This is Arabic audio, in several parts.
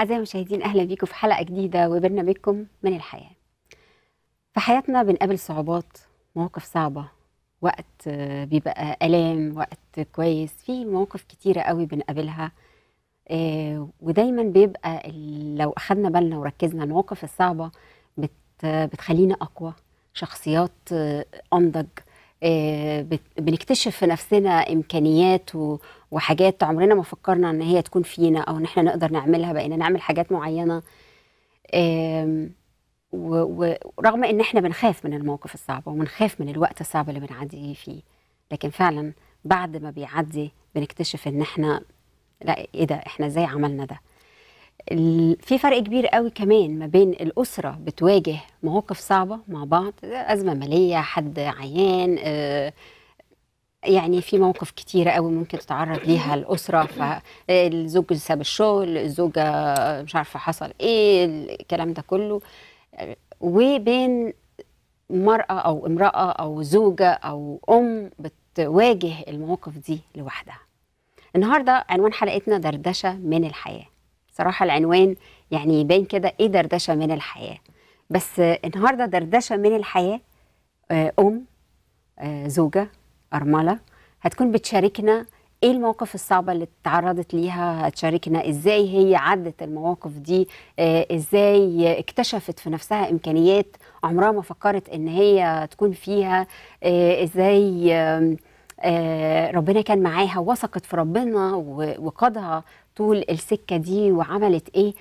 أعزائي المشاهدين أهلا بيكم في حلقة جديدة وبرنامجكم من الحياة في حياتنا بنقابل صعوبات مواقف صعبة وقت بيبقى ألام وقت كويس في مواقف كتيرة قوي بنقابلها آه، ودايما بيبقى لو أخدنا بالنا وركزنا المواقف الصعبة بتخلينا أقوى شخصيات آه، أنضج آه، بنكتشف في نفسنا إمكانيات و وحاجات عمرنا ما فكرنا ان هي تكون فينا او ان احنا نقدر نعملها بقينا نعمل حاجات معينه ورغم ان احنا بنخاف من الموقف الصعب وبنخاف من الوقت الصعب اللي بنعدي فيه لكن فعلا بعد ما بيعدي بنكتشف ان احنا لا ايه ده احنا ازاي عملنا ده في فرق كبير قوي كمان ما بين الاسره بتواجه مواقف صعبه مع بعض ازمه ماليه حد عيان آه يعني في مواقف كتيرة قوي ممكن تتعرض ليها الأسرة فالزوج ساب الشغل الزوجة مش عارفة حصل إيه الكلام ده كله وبين مرأة أو امرأة أو زوجة أو أم بتواجه المواقف دي لوحدها النهاردة عنوان حلقتنا دردشة من الحياة صراحة العنوان يعني يبين كده إيه دردشة من الحياة بس النهاردة دردشة من الحياة آه، أم آه، زوجة أرملة هتكون بتشاركنا ايه المواقف الصعبه اللي اتعرضت ليها هتشاركنا ازاي هي عدت المواقف دي آه، ازاي اكتشفت في نفسها امكانيات عمرها ما فكرت ان هي تكون فيها آه، ازاي آه، ربنا كان معاها وثقت في ربنا وقادها طول السكه دي وعملت ايه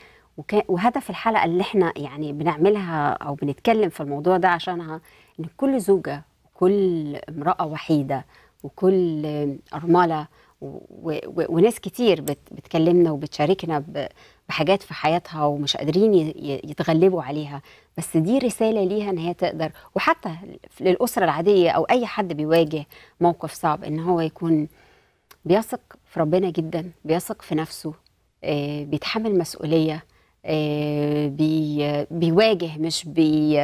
وهدف الحلقه اللي احنا يعني بنعملها او بنتكلم في الموضوع ده عشانها ان كل زوجه كل امرأة وحيدة وكل أرملة وناس كتير بتكلمنا وبتشاركنا بحاجات في حياتها ومش قادرين يتغلبوا عليها بس دي رسالة ليها ان هي تقدر وحتى للأسرة العادية أو أي حد بيواجه موقف صعب ان هو يكون بيثق في ربنا جدا بيثق في نفسه آه، بيتحمل مسؤولية آه، بي بيواجه مش بي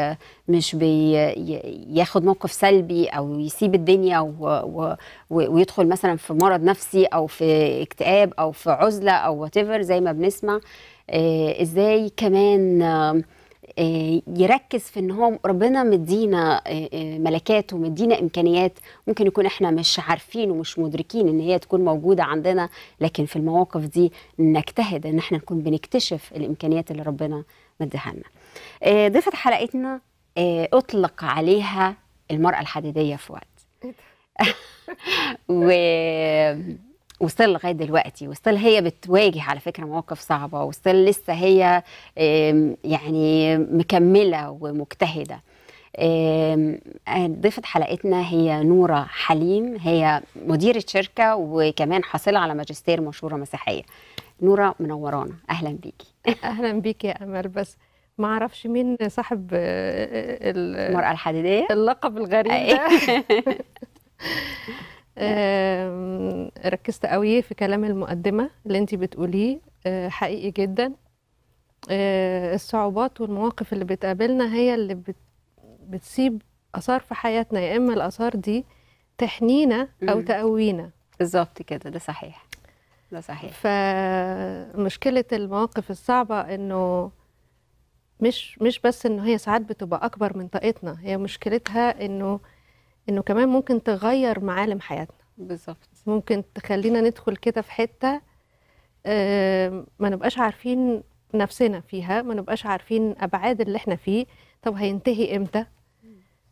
مش بياخد بي موقف سلبي او يسيب الدنيا و ويدخل مثلا في مرض نفسي او في اكتئاب او في عزله او وات زي ما بنسمع آه، ازاي كمان آه، يركز في ان هو ربنا مدينا آه، آه، ملكات ومدينا امكانيات ممكن يكون احنا مش عارفين ومش مدركين ان هي تكون موجوده عندنا لكن في المواقف دي نجتهد ان احنا نكون بنكتشف الامكانيات اللي ربنا مديها لنا. ضيفه حلقتنا اطلق عليها المراه الحديديه في إيه وقت. و وستيل لغايه دلوقتي وستيل هي بتواجه على فكره مواقف صعبه وستيل لسه هي يعني مكمله ومجتهده ضيفة حلقتنا هي نورة حليم هي مديرة شركة وكمان حاصلة على ماجستير مشهورة مسيحية نورة منورانا أهلا بيكي أهلا بيكي يا أمل بس ما اعرفش مين صاحب آه، المرأة الحديدية اللقب الغريب ده ركزت قوي في كلام المقدمه اللي انت بتقوليه آه، حقيقي جدا آه، الصعوبات والمواقف اللي بتقابلنا هي اللي بتسيب اثار في حياتنا يا اما الاثار دي تحنينا او تقوينا بالظبط كده ده صحيح ده صحيح فمشكله المواقف الصعبه انه مش مش بس انه هي ساعات بتبقى اكبر من طاقتنا هي مشكلتها انه انه كمان ممكن تغير معالم حياتنا بالظبط ممكن تخلينا ندخل كده في حته آه، ما نبقاش عارفين نفسنا فيها ما نبقاش عارفين ابعاد اللي احنا فيه طب هينتهي امتى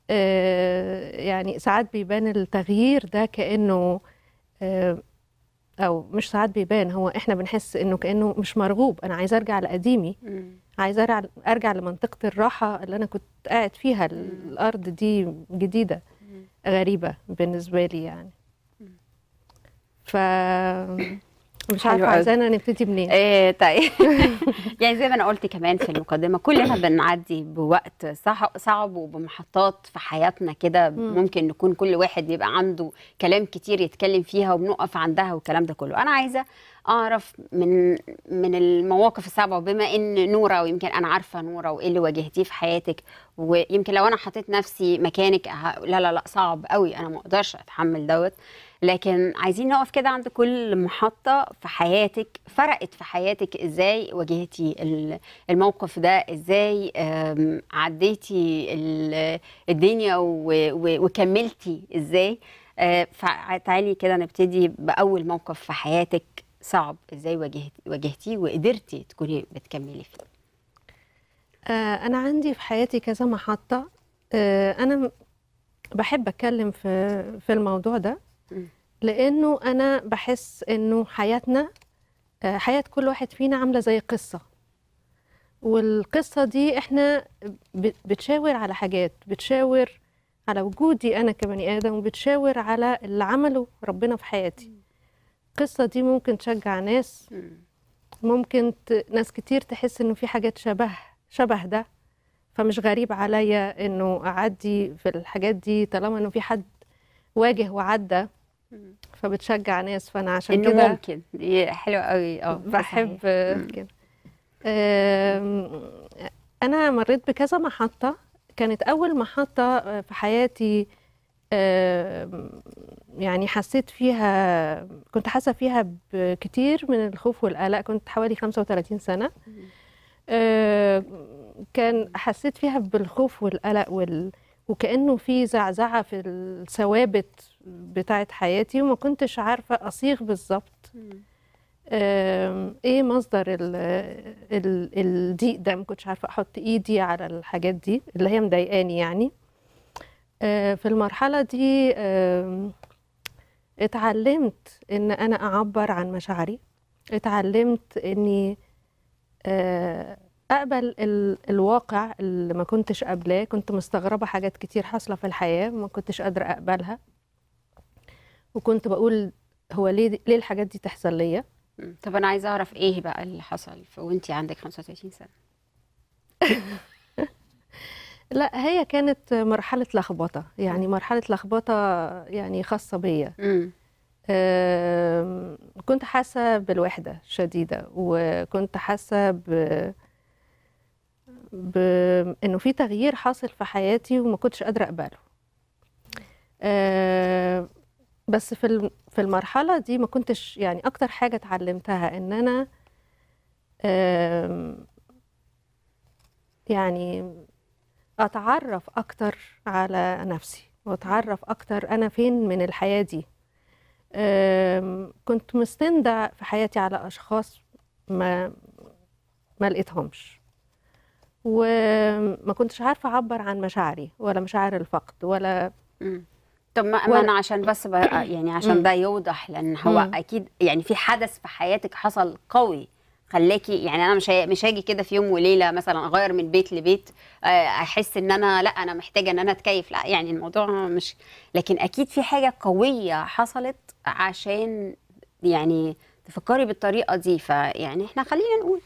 آه، يعني ساعات بيبان التغيير ده كانه آه، او مش ساعات بيبان هو احنا بنحس انه كانه مش مرغوب انا عايزه ارجع لقديمي عايزه ارجع لمنطقه الراحه اللي انا كنت قاعد فيها الارض دي جديده غريبه بالنسبه لي يعني ف مش عارفه عايزانا نبتدي منين ايه طيب يعني زي ما انا قلت كمان في المقدمه كلنا بنعدي بوقت صعب وبمحطات في حياتنا كده ممكن نكون كل واحد يبقى عنده كلام كتير يتكلم فيها وبنقف عندها والكلام ده كله انا عايزه اعرف من من المواقف الصعبه وبما ان نوره ويمكن انا عارفه نوره وايه اللي واجهتيه في حياتك ويمكن لو انا حطيت نفسي مكانك لا لا لا صعب قوي انا ما اقدرش اتحمل دوت لكن عايزين نقف كده عند كل محطه في حياتك فرقت في حياتك ازاي واجهتي الموقف ده ازاي عديتي الدنيا وكملتي ازاي آه، فتعالي كده نبتدي باول موقف في حياتك صعب ازاي واجهتي وقدرتي تكوني بتكملي فيه آه، انا عندي في حياتي كذا محطه آه، انا بحب اتكلم في في الموضوع ده لانه انا بحس انه حياتنا آه، حياه كل واحد فينا عامله زي قصه والقصه دي احنا بتشاور على حاجات بتشاور على وجودي انا كبني ادم وبتشاور على اللي عمله ربنا في حياتي القصه دي ممكن تشجع ناس ممكن ت... ناس كتير تحس انه في حاجات شبه شبه ده فمش غريب عليا انه اعدي في الحاجات دي طالما انه في حد واجه وعدى فبتشجع ناس فانا عشان كده انه ممكن حلو قوي اه بحب كده انا مريت بكذا محطه كانت اول محطه في حياتي يعني حسيت فيها كنت حاسه فيها بكتير من الخوف والقلق كنت حوالي 35 سنه كان حسيت فيها بالخوف والقلق وال... وكانه في زعزعه في الثوابت بتاعه حياتي وما كنتش عارفة أصيغ بالظبط ايه مصدر الضيق ده ما كنتش عارفة أحط إيدي على الحاجات دي اللي هي مضايقاني يعني آه، في المرحلة دي اتعلمت إن أنا أعبر عن مشاعري اتعلمت إني آه، اقبل الواقع اللي ما كنتش قبلاه كنت مستغربه حاجات كتير حاصله في الحياه ما كنتش قادره اقبلها وكنت بقول هو ليه ليه الحاجات دي تحصل ليا طب انا عايزه اعرف ايه بقى اللي حصل وانت عندك 25 سنه لا هي كانت مرحله لخبطه يعني مرحله لخبطه يعني خاصه بيا كنت حاسه بالوحده شديده وكنت حاسه ب بانه في تغيير حاصل في حياتي وما كنتش قادره اقبله بس في في المرحله دي ما كنتش يعني اكتر حاجه اتعلمتها ان انا يعني اتعرف اكتر على نفسي واتعرف اكتر انا فين من الحياه دي كنت مستندة في حياتي على أشخاص ما ما لقيتهمش وما كنتش عارفة أعبر عن مشاعري ولا مشاعر الفقد ولا طب ما, ما انا عشان بس بقى آه، يعني عشان ده يوضح لان هو اكيد يعني في حدث في حياتك حصل قوي خلاكي يعني انا مش مش هاجي كده في يوم وليله مثلا اغير من بيت لبيت آه، احس ان انا لا انا محتاجه ان انا اتكيف لا يعني الموضوع مش لكن اكيد في حاجه قويه حصلت عشان يعني تفكري بالطريقه دي فيعني احنا خلينا نقول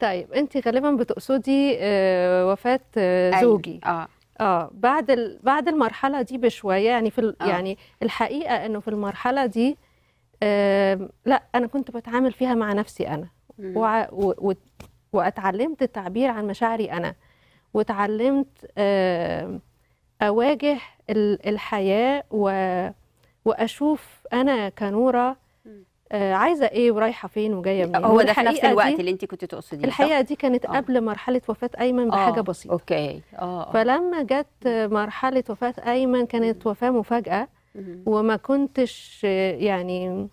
طيب انت غالبا بتقصدي آه، وفاه أيوة، زوجي أيوة. اه اه بعد ال... بعد المرحله دي بشويه يعني في ال... آه. يعني الحقيقه انه في المرحله دي آه لا انا كنت بتعامل فيها مع نفسي انا وع... و... و... واتعلمت التعبير عن مشاعري انا وتعلمت آه اواجه الحياه و... واشوف انا كنوره آه، عايزه ايه ورايحه فين وجايه منين هو ده في نفس الوقت اللي انت كنت تقصديه الحقيقه دي كانت أوه. قبل مرحله وفاه ايمن بحاجه آه. بسيطه اوكي آه. آه. فلما جت مرحله وفاه ايمن كانت وفاه مفاجاه وما كنتش يعني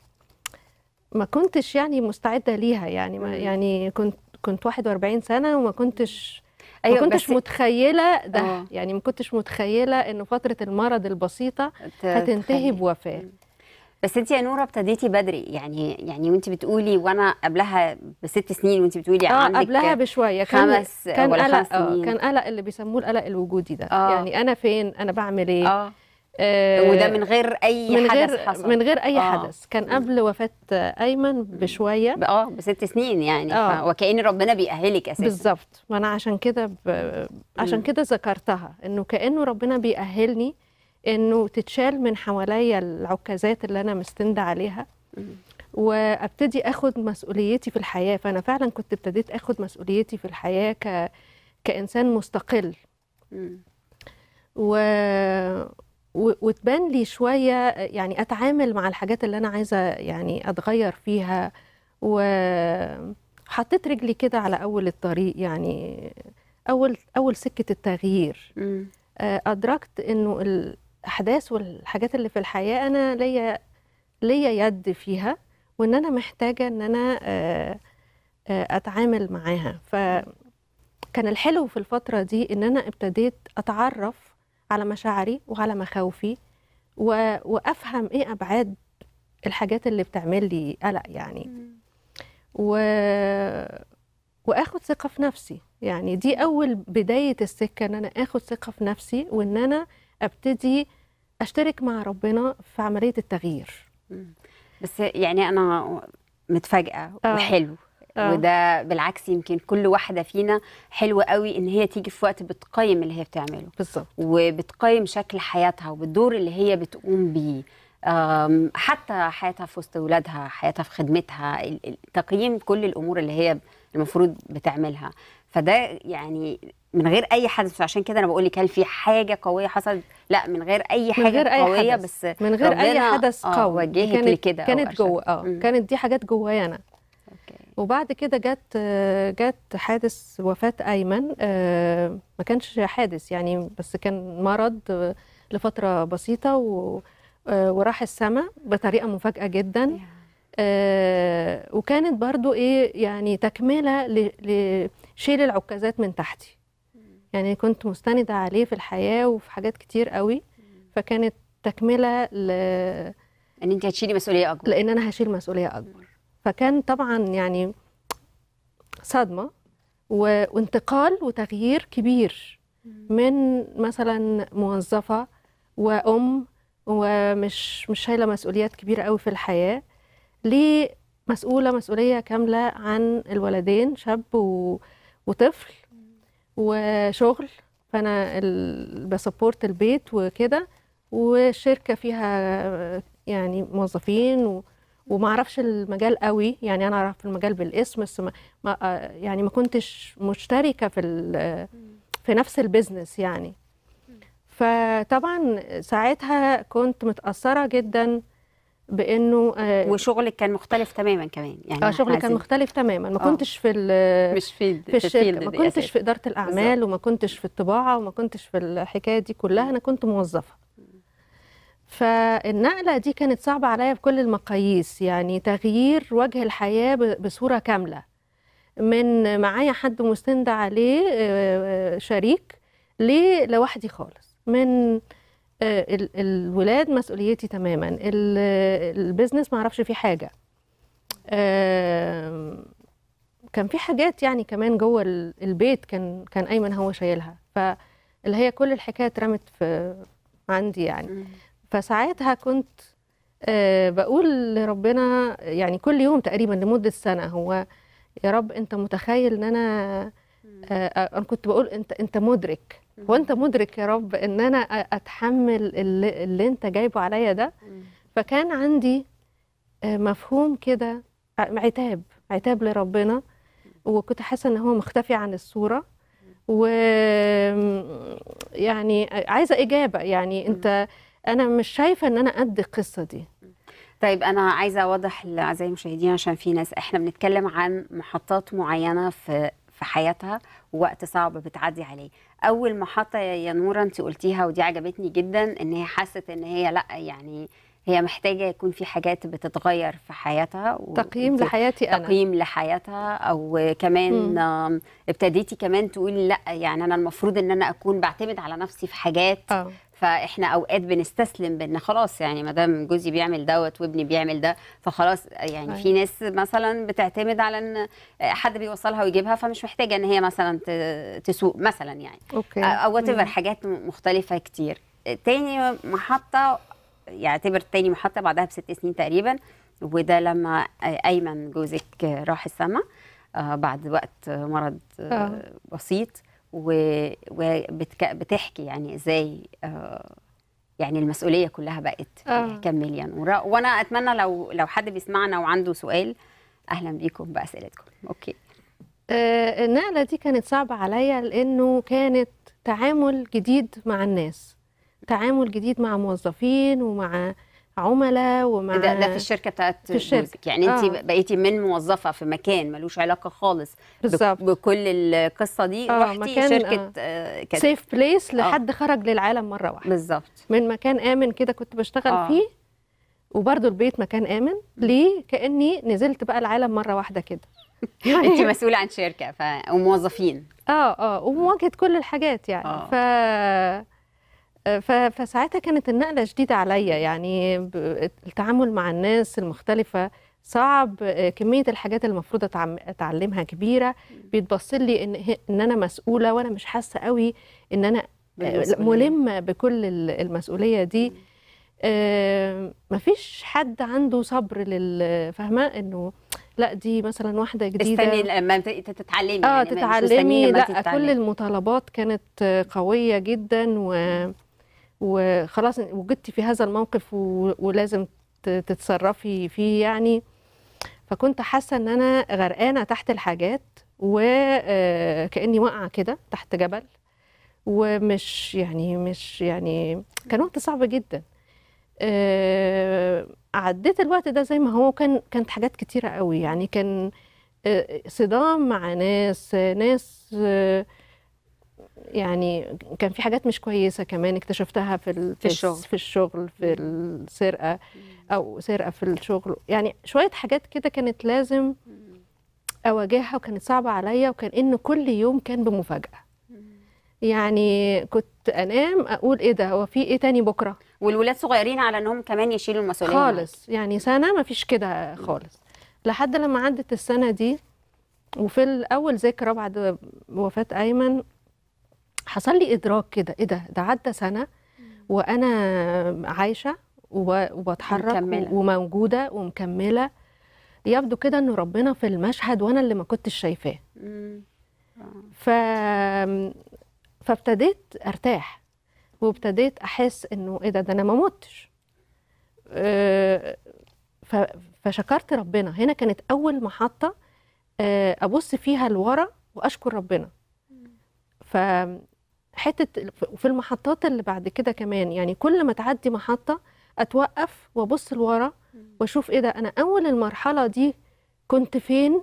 ما كنتش يعني مستعده ليها يعني ما يعني كنت كنت 41 سنه وما كنتش أيوة ما كنتش متخيله ده أوه. يعني ما كنتش متخيله ان فتره المرض البسيطه هتنتهي بوفاه بس انت يا نوره ابتديتي بدري يعني يعني وانت بتقولي وانا قبلها بست سنين وانت بتقولي اه عندك قبلها بشويه كان خمس كان ولا قلق خمس آه، سنين. كان قلق اللي بيسموه القلق الوجودي ده آه. يعني انا فين انا بعمل ايه آه. آه وده من غير اي من غير حدث حصل من غير اي آه. حدث كان قبل وفاه ايمن بشويه اه بست سنين يعني آه. وكان ربنا بيأهلك اساسا بالظبط ما انا عشان كده ب... عشان كده ذكرتها انه كانه ربنا بيأهلني انه تتشال من حواليا العكازات اللي انا مستند عليها وابتدي اخد مسؤوليتي في الحياه فانا فعلا كنت ابتديت اخد مسؤوليتي في الحياه ك... كانسان مستقل و... و... وتبان لي شويه يعني اتعامل مع الحاجات اللي انا عايزه يعني اتغير فيها وحطيت رجلي كده على اول الطريق يعني اول اول سكه التغيير آه، ادركت انه الاحداث والحاجات اللي في الحياه انا ليا ليا يد فيها وان انا محتاجه ان انا آه، آه، اتعامل معاها فكان الحلو في الفتره دي ان انا ابتديت اتعرف على مشاعري وعلى مخاوفي وافهم ايه ابعاد الحاجات اللي بتعمل لي قلق يعني و... واخد ثقه في نفسي يعني دي اول بدايه السكه ان انا اخد ثقه في نفسي وان انا ابتدي اشترك مع ربنا في عمليه التغيير بس يعني انا متفاجئه آه. وحلو آه. وده بالعكس يمكن كل واحده فينا حلوه قوي ان هي تيجي في وقت بتقيم اللي هي بتعمله بالظبط وبتقيم شكل حياتها وبالدور اللي هي بتقوم بيه حتى حياتها في وسط اولادها حياتها في خدمتها تقييم كل الامور اللي هي المفروض بتعملها فده يعني من غير اي حدث عشان كده انا بقول لك هل في حاجه قويه حصلت لا من غير اي حاجه من غير أي قويه حدث. بس من غير اي حدث آه، قوي وجهك كانت لكده كانت جوه اه كانت دي حاجات جوايا انا أوكي. وبعد كده جت جت حادث وفاه ايمن آه، ما كانش حادث يعني بس كان مرض لفتره بسيطه آه، وراح السما بطريقه مفاجاه جدا وكانت برضو ايه يعني تكمله لشيل العكازات من تحتي يعني كنت مستندة عليه في الحياة وفي حاجات كتير قوي فكانت تكملة ل ان انت هتشيلي مسؤولية اكبر لان انا هشيل مسؤولية اكبر فكان طبعا يعني صدمة و... وانتقال وتغيير كبير من مثلا موظفة وأم ومش مش شايلة مسؤوليات كبيرة قوي في الحياة لمسؤولة مسؤولية كاملة عن الولدين شاب و... وطفل وشغل فانا بسبورت البيت وكده والشركه فيها يعني موظفين و... وما اعرفش المجال قوي يعني انا اعرف المجال بالاسم بس ما... آه، يعني ما كنتش مشتركه في في نفس البيزنس يعني فطبعا ساعتها كنت متاثره جدا بانه آه وشغلك كان مختلف تماما كمان يعني اه شغلي كان مختلف تماما ما آه. كنتش في مش في في الشركه ما كنتش في اداره الاعمال بالزبط. وما كنتش في الطباعه وما كنتش في الحكايه دي كلها انا كنت موظفه فالنقله دي كانت صعبه عليا بكل المقاييس يعني تغيير وجه الحياه بصوره كامله من معايا حد مستند عليه آه، آه، شريك ليه لوحدي خالص من آه، الولاد مسؤوليتي تماما البيزنس ما اعرفش فيه حاجه كان في حاجات يعني كمان جوه البيت كان كان ايمن هو شايلها فاللي هي كل الحكايه اترمت في عندي يعني فساعتها كنت آه، بقول لربنا يعني كل يوم تقريبا لمده سنه هو يا رب انت متخيل ان انا آه، انا كنت بقول انت انت مدرك وانت مدرك يا رب ان انا اتحمل اللي, اللي انت جايبه عليا ده فكان عندي آه، مفهوم كده عتاب عتاب لربنا وكنت حاسه ان هو مختفي عن الصوره و يعني آه، عايزه اجابه يعني انت انا مش شايفه ان انا قد القصه دي طيب انا عايزه اوضح لاعزائي المشاهدين عشان في ناس احنا بنتكلم عن محطات معينه في في حياتها ووقت صعب بتعدي عليه اول محطه يا نوره انت قلتيها ودي عجبتني جدا ان هي حست ان هي لا يعني هي محتاجه يكون في حاجات بتتغير في حياتها و... تقييم لحياتي انا تقييم لحياتها او كمان ابتديتي كمان تقولي لا يعني انا المفروض ان انا اكون بعتمد على نفسي في حاجات أه. فاحنا اوقات بنستسلم بان خلاص يعني ما دام جوزي بيعمل دوت وابني بيعمل ده فخلاص يعني في أيوة. ناس مثلا بتعتمد على ان حد بيوصلها ويجيبها فمش محتاجه ان هي مثلا تسوق مثلا يعني أوكي. او حاجات مختلفه كتير تاني محطه يعتبر تاني محطه بعدها بست سنين تقريبا وده لما ايمن جوزك راح السما آه، بعد وقت مرض آه، آه. بسيط وبتحكي يعني ازاي آه، يعني المسؤوليه كلها بقت آه. يا مليون وانا اتمنى لو لو حد بيسمعنا وعنده سؤال اهلا بيكم باسئلتكم اوكي آه، النقله دي كانت صعبه عليا لانه كانت تعامل جديد مع الناس تعامل جديد مع موظفين ومع عملاء ومع ده, ده في الشركه بتاعت في الشركه يعني انت آه. بقيتي من موظفه في مكان ملوش علاقه خالص بالظبط بكل القصه دي آه رحتي مكان شركه آه. آه، كده. سيف بليس آه. لحد آه. خرج للعالم مره واحده بالظبط من مكان امن كده كنت بشتغل آه. فيه وبرده البيت مكان امن ليه كاني نزلت بقى العالم مره واحده كده يعني انت مسؤوله عن شركه ف... وموظفين اه اه ومواجهه كل الحاجات يعني آه. ف فساعتها كانت النقله جديده عليا يعني التعامل مع الناس المختلفه صعب كميه الحاجات اللي المفروض اتعلمها كبيره بيتبص لي ان ان انا مسؤوله وانا مش حاسه قوي ان انا آه، ملمه بكل المسؤوليه دي آه، مفيش حد عنده صبر للفهمه انه لا دي مثلا واحده جديده استني لما تتعلمي اه يعني تتعلمي لا تتعلمي. كل المطالبات كانت قويه جدا و وخلاص وجدتي في هذا الموقف ولازم تتصرفي فيه يعني فكنت حاسه ان انا غرقانه تحت الحاجات وكاني آه، واقعه كده تحت جبل ومش يعني مش يعني كان وقت صعب جدا آه، عديت الوقت ده زي ما هو كان كانت حاجات كتيره قوي يعني كان آه، صدام مع ناس ناس يعني كان في حاجات مش كويسه كمان اكتشفتها في في, الشغل في الشغل في السرقه او سرقه في الشغل يعني شويه حاجات كده كانت لازم اواجهها وكانت صعبه عليا وكان ان كل يوم كان بمفاجاه يعني كنت انام اقول ايه ده هو في ايه تاني بكره والولاد صغيرين على انهم كمان يشيلوا المسؤوليه خالص يعني سنه ما فيش كده خالص لحد لما عدت السنه دي وفي الاول ذكرى بعد وفاه ايمن حصل لي ادراك كده ايه ده ده عدى سنه وانا عايشه وبتحرك وموجوده ومكمله يبدو كده ان ربنا في المشهد وانا اللي ما كنتش شايفاه آه. ف فابتديت ارتاح وابتديت احس انه ايه ده ده انا ما متش آه، ف... فشكرت ربنا هنا كانت اول محطه آه، ابص فيها لورا واشكر ربنا ف حته وفي المحطات اللي بعد كده كمان يعني كل ما تعدي محطه اتوقف وابص لورا واشوف ايه ده انا اول المرحله دي كنت فين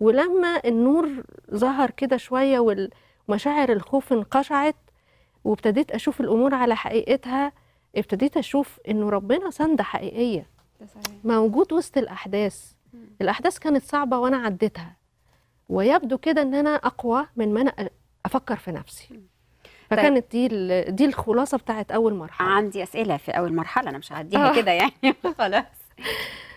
ولما النور ظهر كده شويه ومشاعر الخوف انقشعت وابتديت اشوف الامور على حقيقتها ابتديت اشوف انه ربنا سنده حقيقيه موجود وسط الاحداث الاحداث كانت صعبه وانا عديتها ويبدو كده ان انا اقوى من ما انا افكر في نفسي طيب. فكانت دي دي الخلاصه بتاعت اول مرحله عندي اسئله في اول مرحله انا مش هعديها آه. كده يعني خلاص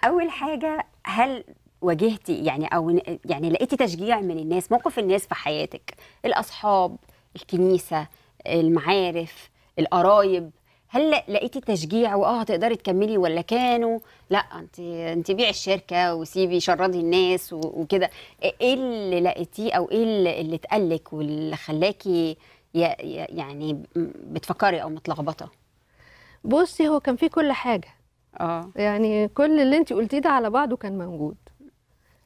اول حاجه هل واجهتي يعني او يعني لقيتي تشجيع من الناس موقف الناس في حياتك الاصحاب الكنيسه المعارف القرايب هل لقيتي تشجيع واه هتقدري تكملي ولا كانوا لا انت انت بيعي الشركه وسيبي شردي الناس وكده ايه اللي لقيتيه او ايه اللي اتقالك واللي خلاكي يعني بتفكري او متلخبطه بصي هو كان في كل حاجه اه يعني كل اللي انت قلتيه ده على بعضه كان موجود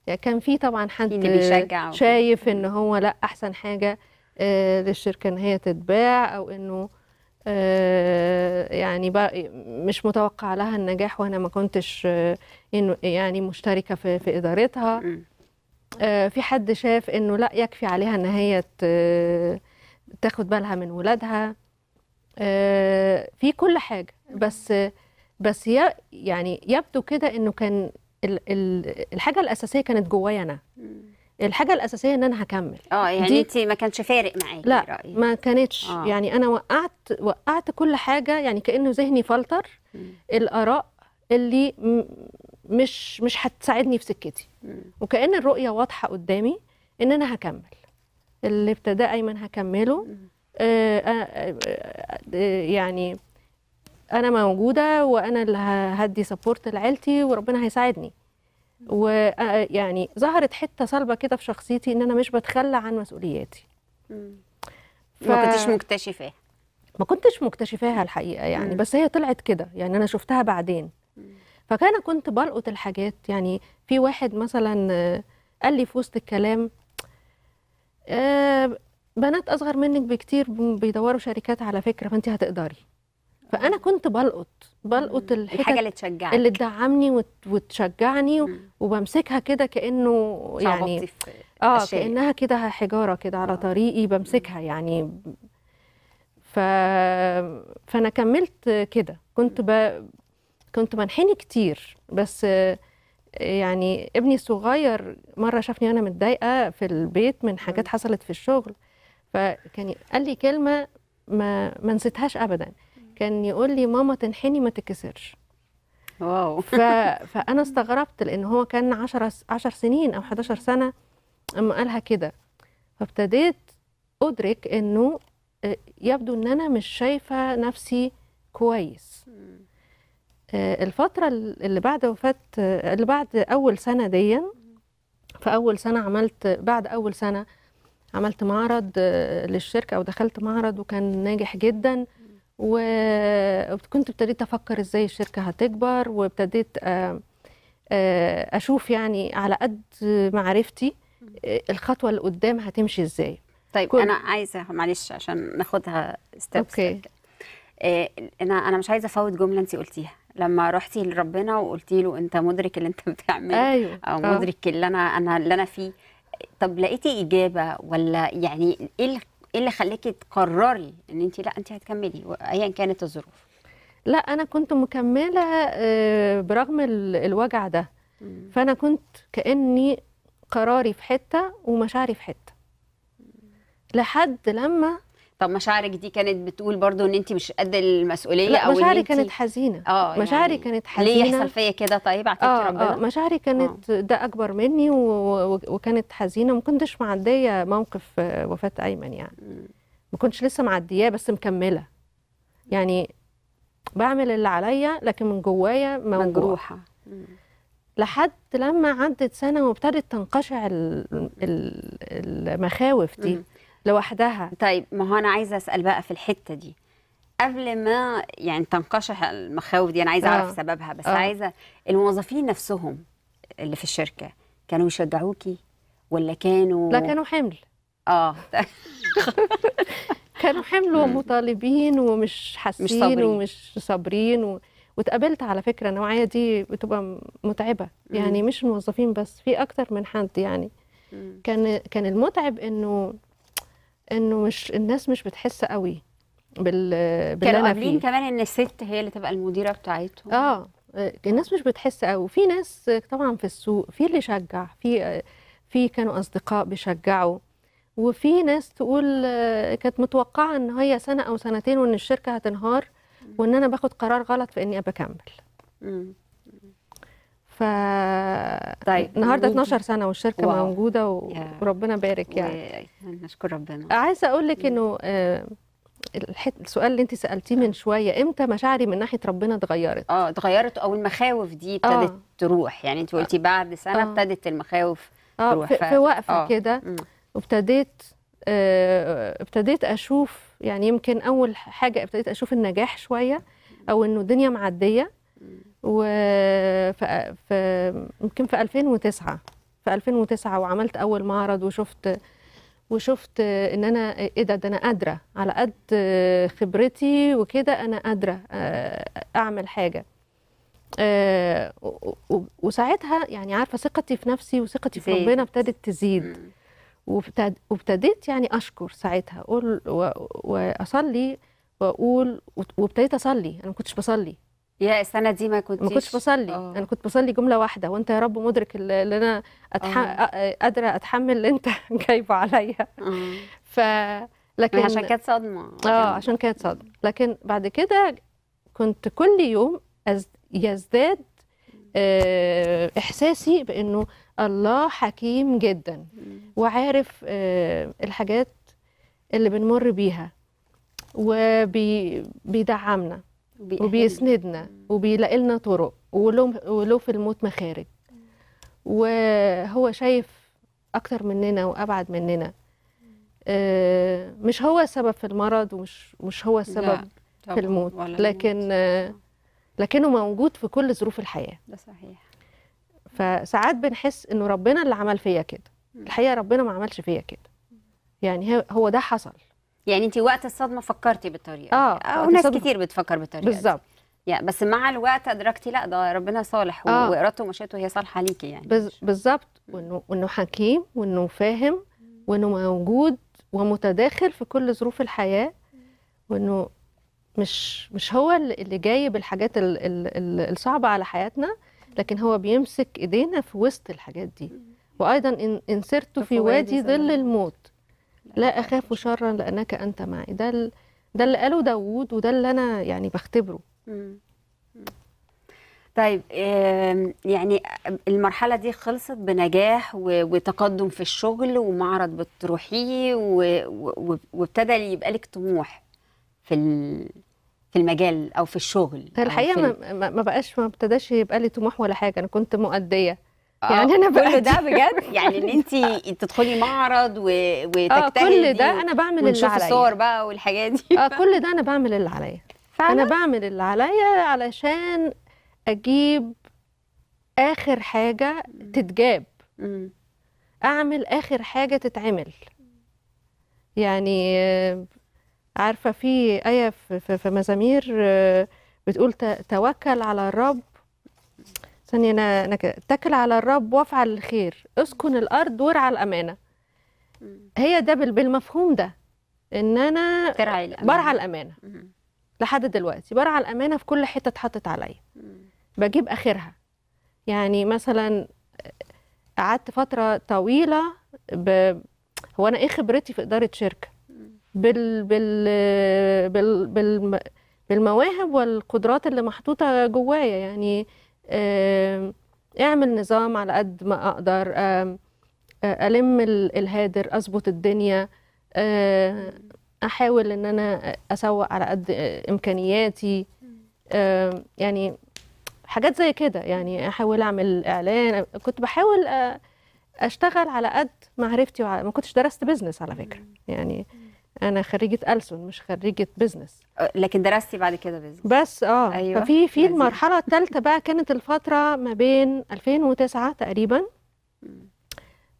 يعني كان في طبعا حد اللي بيشجع شايف ان هو لا احسن حاجه آه، للشركه ان هي تتباع او انه آه، يعني مش متوقع لها النجاح وانا ما كنتش آه، انه يعني مشتركه في, في ادارتها في حد شاف انه لا يكفي عليها ان هي تاخد بالها من ولادها آه، في كل حاجه بس بس يعني يبدو كده انه كان الحاجه الاساسيه كانت جوايا انا الحاجه الاساسيه ان انا هكمل اه يعني انت ما كانش فارق معاكي لا رأيك. ما كانتش أوه. يعني انا وقعت وقعت كل حاجه يعني كانه ذهني فلتر م. الاراء اللي مش مش هتساعدني في سكتي م. وكان الرؤيه واضحه قدامي ان انا هكمل اللي ابتدى ايمن هكمله آه، آه، آه، يعني انا موجوده وانا اللي هدي سبورت لعيلتي وربنا هيساعدني ويعني ظهرت حته صلبه كده في شخصيتي ان انا مش بتخلى عن مسؤولياتي ف... ما كنتش مكتشفاها ما كنتش مكتشفاها الحقيقه يعني مم. بس هي طلعت كده يعني انا شفتها بعدين فكان كنت بلقط الحاجات يعني في واحد مثلا قال لي في وسط الكلام آه، بنات اصغر منك بكتير بيدوروا شركات على فكره فانت هتقدري فانا كنت بلقط بلقط الحاجه الحاجه اللي تشجعني اللي تدعمني وتشجعني مم. وبمسكها كده كانه يعني اه الشيء. كانها كده حجاره كده على آه. طريقي بمسكها يعني ف... فانا كملت كده كنت ب... كنت منحني كتير بس يعني ابني الصغير مره شافني انا متضايقه في البيت من حاجات حصلت في الشغل فكان قال لي كلمه ما ما نسيتهاش ابدا كان يقول لي ماما تنحني ما تتكسرش واو فانا استغربت لان هو كان 10 10 سنين او 11 سنه اما قالها كده فابتديت ادرك انه آه، يبدو ان انا مش شايفه نفسي كويس آه، الفترة اللي بعد وفاة آه، اللي بعد أول سنة دي في أول سنة عملت بعد أول سنة عملت معرض آه، للشركة أو دخلت معرض وكان ناجح جدا وكنت ابتديت أفكر إزاي الشركة هتكبر وابتديت أشوف يعني على قد معرفتي الخطوة اللي قدام هتمشي إزاي طيب كل... أنا عايزة معلش عشان ناخدها ستيب أوكي. انا انا مش عايزه افوت جمله انت قلتيها لما رحتي لربنا وقلتي له انت مدرك اللي انت بتعمله أيوه. او آه. مدرك اللي انا انا اللي انا فيه طب لقيتي اجابه ولا يعني ايه اللي إيه خلاكي تقرري ان انت لا انت هتكملي ايا كانت الظروف لا انا كنت مكمله آه، برغم الوجع ده فانا كنت كاني قراري في حته ومشاعري في حته لحد لما طب مشاعرك دي كانت بتقول برضو ان انت مش قد المسؤوليه لا او مشاعري كانت حزينه اه يعني مشاعري كانت حزينه ليه يحصل فيا كده طيب اعتقد آه ربنا اه مشاعري كانت آه. ده اكبر مني و... وكانت حزينه ما كنتش معديه موقف وفاه ايمن يعني ما كنتش لسه معدياه بس مكمله يعني بعمل اللي عليا لكن من جوايا مجروحه لحد لما عدت سنه وابتدت تنقشع المخاوف دي لوحدها طيب ما هو انا عايزه اسال بقى في الحته دي قبل ما يعني تنقشح المخاوف دي انا عايزه اعرف آه. سببها بس أوه. عايزه الموظفين نفسهم اللي في الشركه كانوا يشجعوكي ولا كانوا لا كانوا حمل اه كانوا حمل ومطالبين ومش حاسين مش صابرين. ومش صابرين و... واتقابلت على فكره النوعيه دي بتبقى متعبه يعني مش الموظفين بس في اكتر من حد يعني كان كان المتعب انه انه مش الناس مش بتحس قوي بال كانوا قابلين كمان ان الست هي اللي تبقى المديره بتاعتهم اه الناس مش بتحس قوي في ناس طبعا في السوق في اللي شجع في في كانوا اصدقاء بيشجعوا وفي ناس تقول كانت متوقعه ان هي سنه او سنتين وان الشركه هتنهار وان انا باخد قرار غلط في اني ابقى اكمل ف طيب النهارده 12 سنه والشركه واو. موجوده و... وربنا بارك يعني نشكر ربنا عايزه اقول لك انه آه، الحت... السؤال اللي انت سالتيه من شويه امتى مشاعري من ناحيه ربنا اتغيرت اه اتغيرت او المخاوف دي آه. ابتدت آه. تروح يعني انت قلتي آه. بعد سنه ابتدت آه. المخاوف آه. تروح في, ف... في وقفه آه. كده وابتديت آه ابتديت اشوف يعني يمكن اول حاجه ابتديت اشوف النجاح شويه او انه الدنيا معديه وفي في 2009 في 2009 وعملت اول معرض وشفت وشفت ان انا ايه ده ده انا قادره على قد خبرتي وكده انا قادره آه، اعمل حاجه آه، وساعتها يعني عارفه ثقتي في نفسي وثقتي في ربنا ابتدت تزيد وابتديت يعني اشكر ساعتها اقول واصلي واقول وابتديت اصلي انا ما كنتش بصلي يا السنه دي ما كنتش ما كنتش بصلي أوه. انا كنت بصلي جمله واحده وانت يا رب مدرك اللي انا أتح... آه. قادره اتحمل اللي انت جايبه عليا آه. ف لكن عشان كانت صدمه اه عشان كانت صدمه لكن بعد كده كنت كل يوم أز... يزداد آه احساسي بانه الله حكيم جدا وعارف آه الحاجات اللي بنمر بيها وبيدعمنا وبي... وبيسندنا وبيلاقي لنا طرق ولو ولو في الموت مخارج وهو شايف اكتر مننا وابعد مننا آه، مش هو السبب في المرض ومش مش هو السبب في الموت لكن آه، لكنه موجود في كل ظروف الحياه ده صحيح فساعات بنحس انه ربنا اللي عمل فيا كده الحقيقه ربنا ما عملش فيا كده يعني هو ده حصل يعني انت وقت الصدمه فكرتي بالطريقه اه وناس الصدمة. كتير بتفكر بالطريقه بالظبط يعني بس مع الوقت ادركتي لا ده ربنا صالح آه. وارادته ومشيئته هي صالحه ليكي يعني بالظبط وانه وانه حكيم وانه فاهم وانه موجود ومتداخل في كل ظروف الحياه وانه مش مش هو اللي جايب الحاجات الصعبه على حياتنا لكن هو بيمسك ايدينا في وسط الحاجات دي وايضا ان سرت في وادي ظل الموت لا اخاف شرا لانك انت معي ده ال... ده اللي قاله داوود وده اللي انا يعني بختبره طيب يعني المرحله دي خلصت بنجاح وتقدم في الشغل ومعرض بتروحيه وابتدى يبقى لك طموح في في المجال او في الشغل الحقيقه في ما بقاش ما ابتداش يبقى لي طموح ولا حاجه انا كنت مؤديه يعني آه، انا كل ده بجد يعني ان انت تدخلي معرض و... آه، وتجتهدي كل ده انا بعمل اللي عليا الصور بقى والحاجات دي اه كل ده انا بعمل اللي عليا انا بعمل اللي عليا علشان اجيب اخر حاجه تتجاب اعمل اخر حاجه تتعمل يعني عارفه في ايه في مزامير آه، بتقول توكل على الرب ثانية أنا أنا كده اتكل على الرب وافعل الخير اسكن الأرض وارعى الأمانة هي ده بالمفهوم ده إن أنا ترعي الأمانة برعى الأمانة لحد دلوقتي برعى الأمانة في كل حتة اتحطت عليا بجيب آخرها يعني مثلا قعدت فترة طويلة ب... هو أنا إيه خبرتي في إدارة شركة بال... بال... بال... بال... بالمواهب والقدرات اللي محطوطة جوايا يعني اعمل نظام على قد ما اقدر الم الهادر اظبط الدنيا احاول ان انا اسوق على قد امكانياتي يعني حاجات زي كده يعني احاول اعمل اعلان كنت بحاول اشتغل على قد معرفتي وع... ما كنتش درست بزنس على فكره يعني انا خريجه ألسن مش خريجه بزنس أه، لكن درستي بعد كده بزنس بس اه أيوة. ففي في المرحله الثالثه بقى كانت الفتره ما بين 2009 تقريبا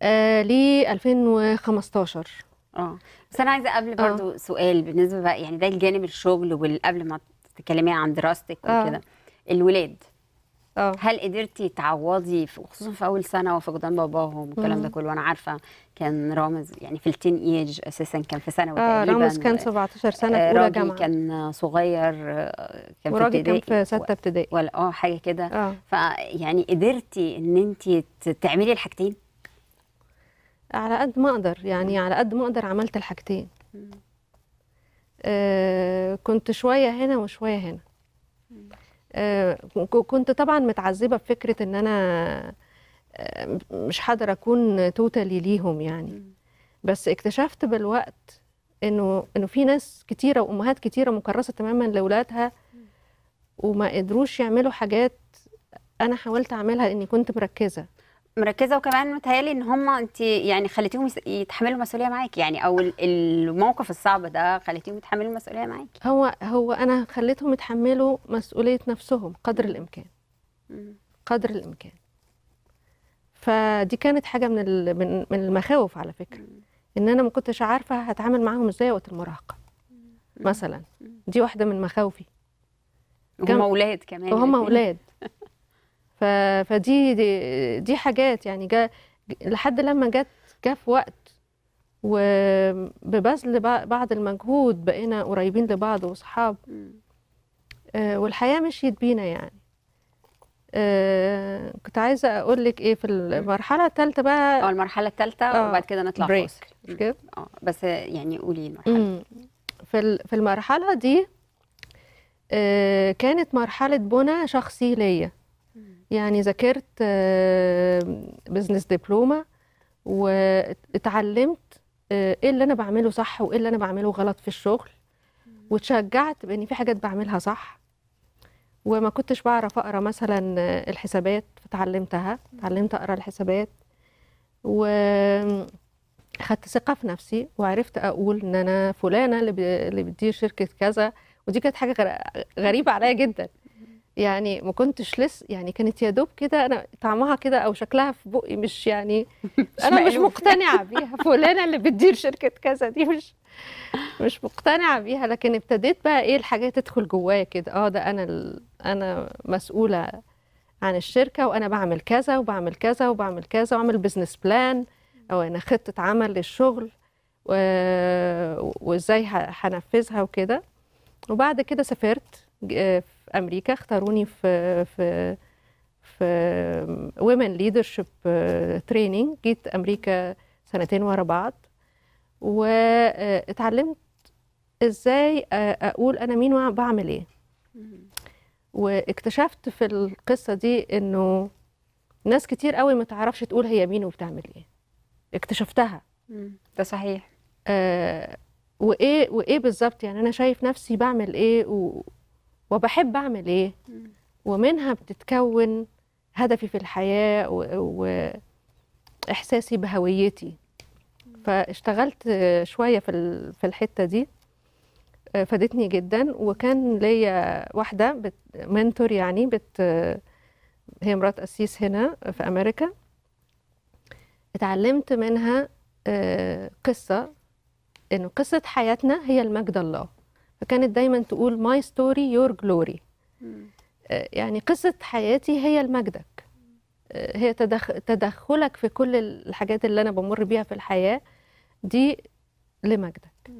آه ل 2015 اه بس انا عايزه قبل آه. برضو آه. سؤال بالنسبه بقى يعني ده الجانب الشغل وقبل ما تتكلمي عن دراستك آه. وكده آه. الولاد أوه. هل قدرتي تعوضي خصوصا في اول سنه وفقدان باباهم والكلام ده كله وانا عارفه كان رامز يعني في التين ايج اساسا كان في ثانوي آه تقريبا رامز كان 17 سنه في اولى جامعه كان صغير آه، كان في ابتدائي كان في سته ابتدائي ولا اه حاجه كده آه. فيعني قدرتي ان انت تعملي الحاجتين على قد ما اقدر يعني على قد ما اقدر عملت الحاجتين آه كنت شويه هنا وشويه هنا آه، كنت طبعا متعذبه بفكره ان انا آه، مش حاضر اكون توتالي ليهم يعني بس اكتشفت بالوقت انه انه في ناس كتيره وامهات كتيره مكرسه تماما لاولادها وما قدروش يعملوا حاجات انا حاولت اعملها اني كنت مركزه مركزه وكمان متهيألي ان هم انت يعني خليتيهم يتحملوا مسؤوليه معاك يعني او الموقف الصعب ده خليتيهم يتحملوا مسؤوليه معاك هو هو انا خليتهم يتحملوا مسؤوليه نفسهم قدر الامكان قدر الامكان فدي كانت حاجه من من المخاوف على فكره ان انا ما كنتش عارفه هتعامل معاهم ازاي وقت المراهقه مثلا دي واحده من مخاوفي هم اولاد كمان وهم يعني. اولاد فدي دي, دي حاجات يعني جا لحد لما جت جه في وقت وببذل بعض المجهود بقينا قريبين لبعض واصحاب آه، والحياه مشيت بينا يعني آه، كنت عايزه اقول لك ايه في المرحله الثالثه بقى اه المرحله الثالثه آه وبعد كده نطلع بريك كده اه بس يعني قولي المرحله في في المرحله دي آه، كانت مرحله بنى شخصي ليا يعني ذاكرت بزنس دبلومه آه، واتعلمت آه، ايه اللي انا بعمله صح وايه اللي انا بعمله غلط في الشغل واتشجعت بان في حاجات بعملها صح وما كنتش بعرف اقرا مثلا آه، الحسابات فتعلمتها اتعلمت اقرا الحسابات و خدت ثقه في نفسي وعرفت اقول ان انا فلانه اللي بتدير شركه كذا ودي كانت حاجه غريبه عليا جدا يعني ما كنتش لسه يعني كانت يا دوب كده انا طعمها كده او شكلها في بقي مش يعني انا مش مقتنعه بيها فلانه اللي بتدير شركه كذا دي مش مش مقتنعه بيها لكن ابتديت بقى ايه الحاجات تدخل جوايا كده اه ده انا انا مسؤوله عن الشركه وانا بعمل كذا وبعمل كذا وبعمل كذا واعمل بزنس بلان او انا خطه عمل للشغل وازاي هنفذها وكده وبعد كده سافرت آه، في امريكا اختاروني في في في ومن ليدرشيب تريننج جيت امريكا سنتين ورا بعض واتعلمت ازاي آه، اقول انا مين وبعمل ايه واكتشفت في القصه دي انه ناس كتير قوي ما تعرفش تقول هي مين وبتعمل ايه اكتشفتها ده صحيح آه وايه وايه بالظبط يعني انا شايف نفسي بعمل ايه و وبحب أعمل إيه ومنها بتتكون هدفي في الحياة وإحساسي بهويتي فاشتغلت شوية في في الحتة دي آه، فادتني جدا وكان ليا واحدة بت منتور يعني بت هي مرات قسيس هنا في أمريكا اتعلمت منها آه، قصة إنه قصة حياتنا هي المجد الله فكانت دايما تقول ماي ستوري يور جلوري يعني قصه حياتي هي المجدك آه، هي تدخلك في كل الحاجات اللي انا بمر بيها في الحياه دي لمجدك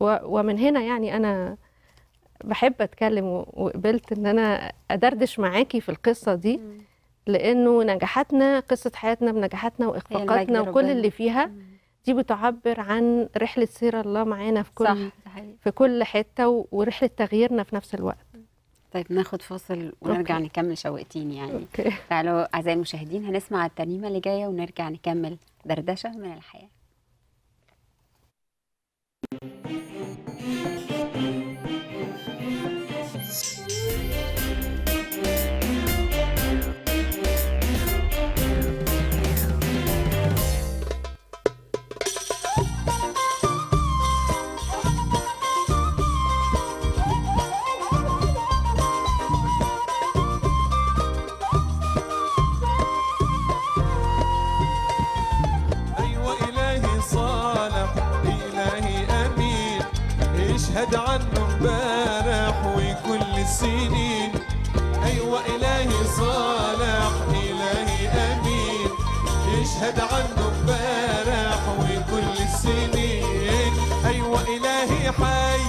ومن هنا يعني انا بحب اتكلم وقبلت ان انا ادردش معاكي في القصه دي لانه نجاحاتنا قصه حياتنا بنجاحاتنا واخفاقاتنا وكل اللي فيها مم. دي بتعبر عن رحله سير الله معانا في كل صح. في كل حته ورحله تغييرنا في نفس الوقت طيب ناخد فاصل ونرجع أوكي. نكمل شوقتين يعني أوكي. تعالوا اعزائي المشاهدين هنسمع الترنيمه اللي جايه ونرجع نكمل دردشه من الحياه بعد عنه امبارح وكل السنين أيوة إلهي صالح إلهي أمين يشهد عنه امبارح وكل السنين أيوة إلهي حي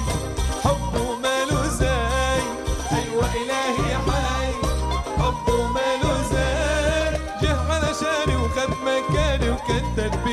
حبه ماله زي أيوة إلهي حي حبه ماله زي جه على شاني وخد مكاني وكتب تدبير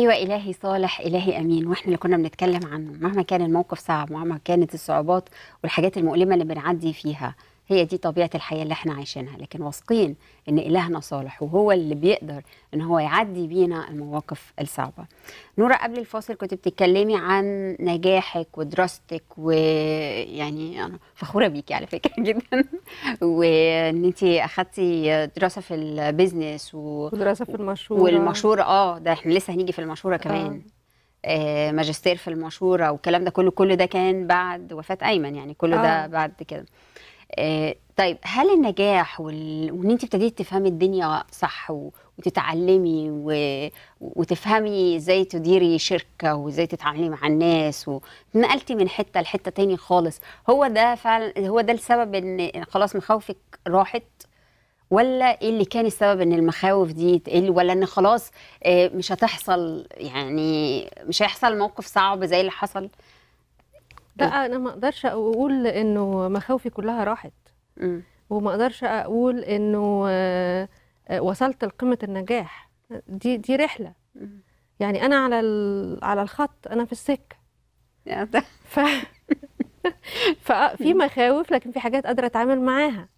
ايوه الهي صالح الهي امين واحنا اللي كنا بنتكلم عنه مهما كان الموقف صعب مهما كانت الصعوبات والحاجات المؤلمه اللي بنعدي فيها هي دي طبيعه الحياه اللي احنا عايشينها لكن واثقين ان الهنا صالح وهو اللي بيقدر ان هو يعدي بينا المواقف الصعبه نورا قبل الفاصل كنت بتتكلمي عن نجاحك ودراستك ويعني انا فخوره بيكي على فكره جدا وان انت اخذتي دراسه في البيزنس و... ودراسه في المشهوره والمشهوره اه ده احنا لسه هنيجي في المشهوره آه. كمان آه. ماجستير في المشهوره والكلام ده كله كل ده كان بعد وفاه ايمن يعني كل آه. ده بعد كده آه، طيب هل النجاح وال... وان انت ابتديتي تفهمي الدنيا صح و... وتتعلمي و... وتفهمي ازاي تديري شركه وازاي تتعاملي مع الناس ونقلتي من حته لحته تاني خالص هو ده فعلا هو ده السبب ان خلاص مخاوفك راحت ولا ايه اللي كان السبب ان المخاوف دي تقل ولا ان خلاص آه، مش هتحصل يعني مش هيحصل موقف صعب زي اللي حصل لا انا ما اقدرش اقول انه مخاوفي كلها راحت وما اقدرش اقول انه آه، آه، وصلت لقمه النجاح دي دي رحله يعني انا على على الخط انا في السكه ف ففي مخاوف لكن في حاجات قادره اتعامل معاها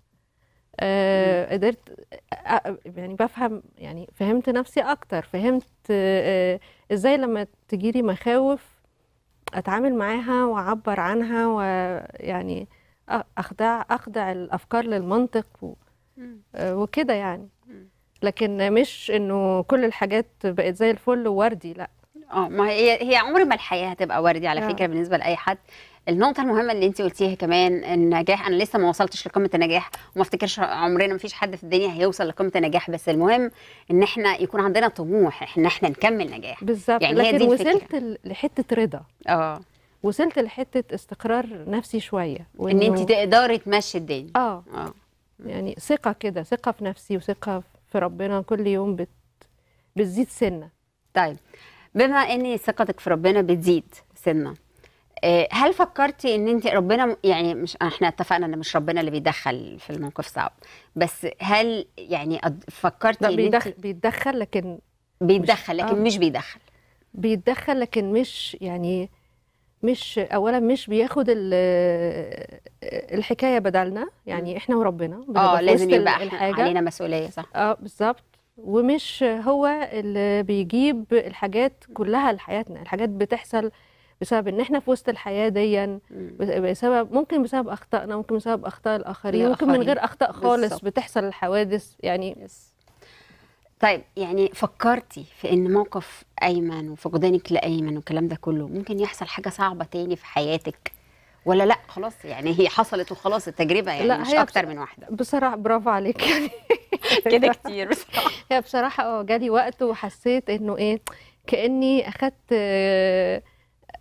آه قدرت آه، يعني بفهم يعني فهمت نفسي اكتر فهمت ازاي لما تجيلي مخاوف اتعامل معاها واعبر عنها ويعني اخدع اخدع الافكار للمنطق و... آه، وكده يعني لكن مش انه كل الحاجات بقت زي الفل ووردي لا اه ما هي هي عمر ما الحياه هتبقى وردي على آه. فكره بالنسبه لاي حد النقطه المهمه اللي انت قلتيها كمان النجاح انا لسه ما وصلتش لقمه النجاح وما افتكرش عمرنا ما فيش حد في الدنيا هيوصل لقمه النجاح بس المهم ان احنا يكون عندنا طموح ان احنا نكمل نجاح بالظبط يعني لكن وصلت لحته رضا اه وصلت لحته استقرار نفسي شويه ان انت تقدري تمشي الدنيا اه اه يعني ثقه كده ثقه في نفسي وثقه في ربنا كل يوم بت بتزيد سنه طيب بما ان ثقتك في ربنا بتزيد سنه آه، هل فكرتي ان انت ربنا يعني مش آه، احنا اتفقنا ان مش ربنا اللي بيدخل في الموقف صعب بس هل يعني فكرتي ان بيدخل, انت بيتدخل لكن بيتدخل لكن مش, آه. مش بيدخل بيتدخل لكن مش يعني مش اولا مش بياخد الحكايه بدلنا يعني احنا وربنا اه لازم يبقى الحاجة. علينا مسؤوليه صح اه بالظبط ومش هو اللي بيجيب الحاجات كلها لحياتنا الحاجات بتحصل بسبب ان احنا في وسط الحياه دي بسبب ممكن بسبب اخطائنا ممكن بسبب اخطاء الاخرين ممكن من غير اخطاء خالص بالزبط. بتحصل الحوادث يعني يس. طيب يعني فكرتي في ان موقف ايمن وفقدانك لايمن والكلام ده كله ممكن يحصل حاجه صعبه تاني في حياتك ولا لا خلاص يعني هي حصلت وخلاص التجربه يعني لا مش اكتر من واحده بصراحه برافو عليك يعني كده كتير بصراحه هي بصراحه اه جالي وقت وحسيت انه ايه كاني اخذت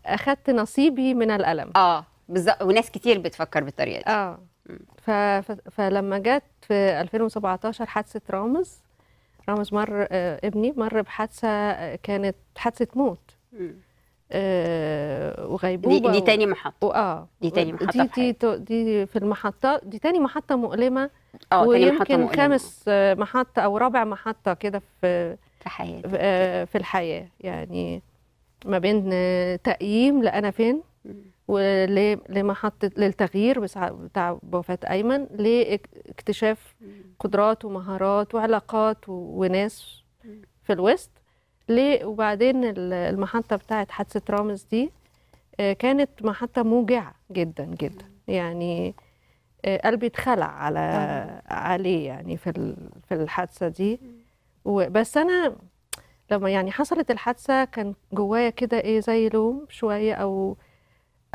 اخدت نصيبي من الالم اه بالظبط وناس كتير بتفكر بالطريقه دي اه ف... ف... فلما جت في 2017 حادثه رامز رامز مر آه ابني مر بحادثه آه، كانت حادثه موت آه وغيبوبه دي, دي تاني محطه و... اه دي تاني محطه دي دي, دي في المحطات دي تاني محطه مؤلمه اه ويمكن محطة مؤلمة. خامس آه، محطه او رابع محطه كده في في حياتي. في آه، الحياه يعني ما بين آه، تقييم لأنا فين وليه محطة للتغيير بتاع وفاة أيمن لاكتشاف قدرات ومهارات وعلاقات وناس في الوسط ليه وبعدين المحطة بتاعة حادثة رامز دي آه، كانت محطة موجعة جدا جدا يعني آه، قلبي اتخلع على عليه يعني في في الحادثة دي بس أنا لما يعني حصلت الحادثة كان جوايا كده إيه زي لوم شوية أو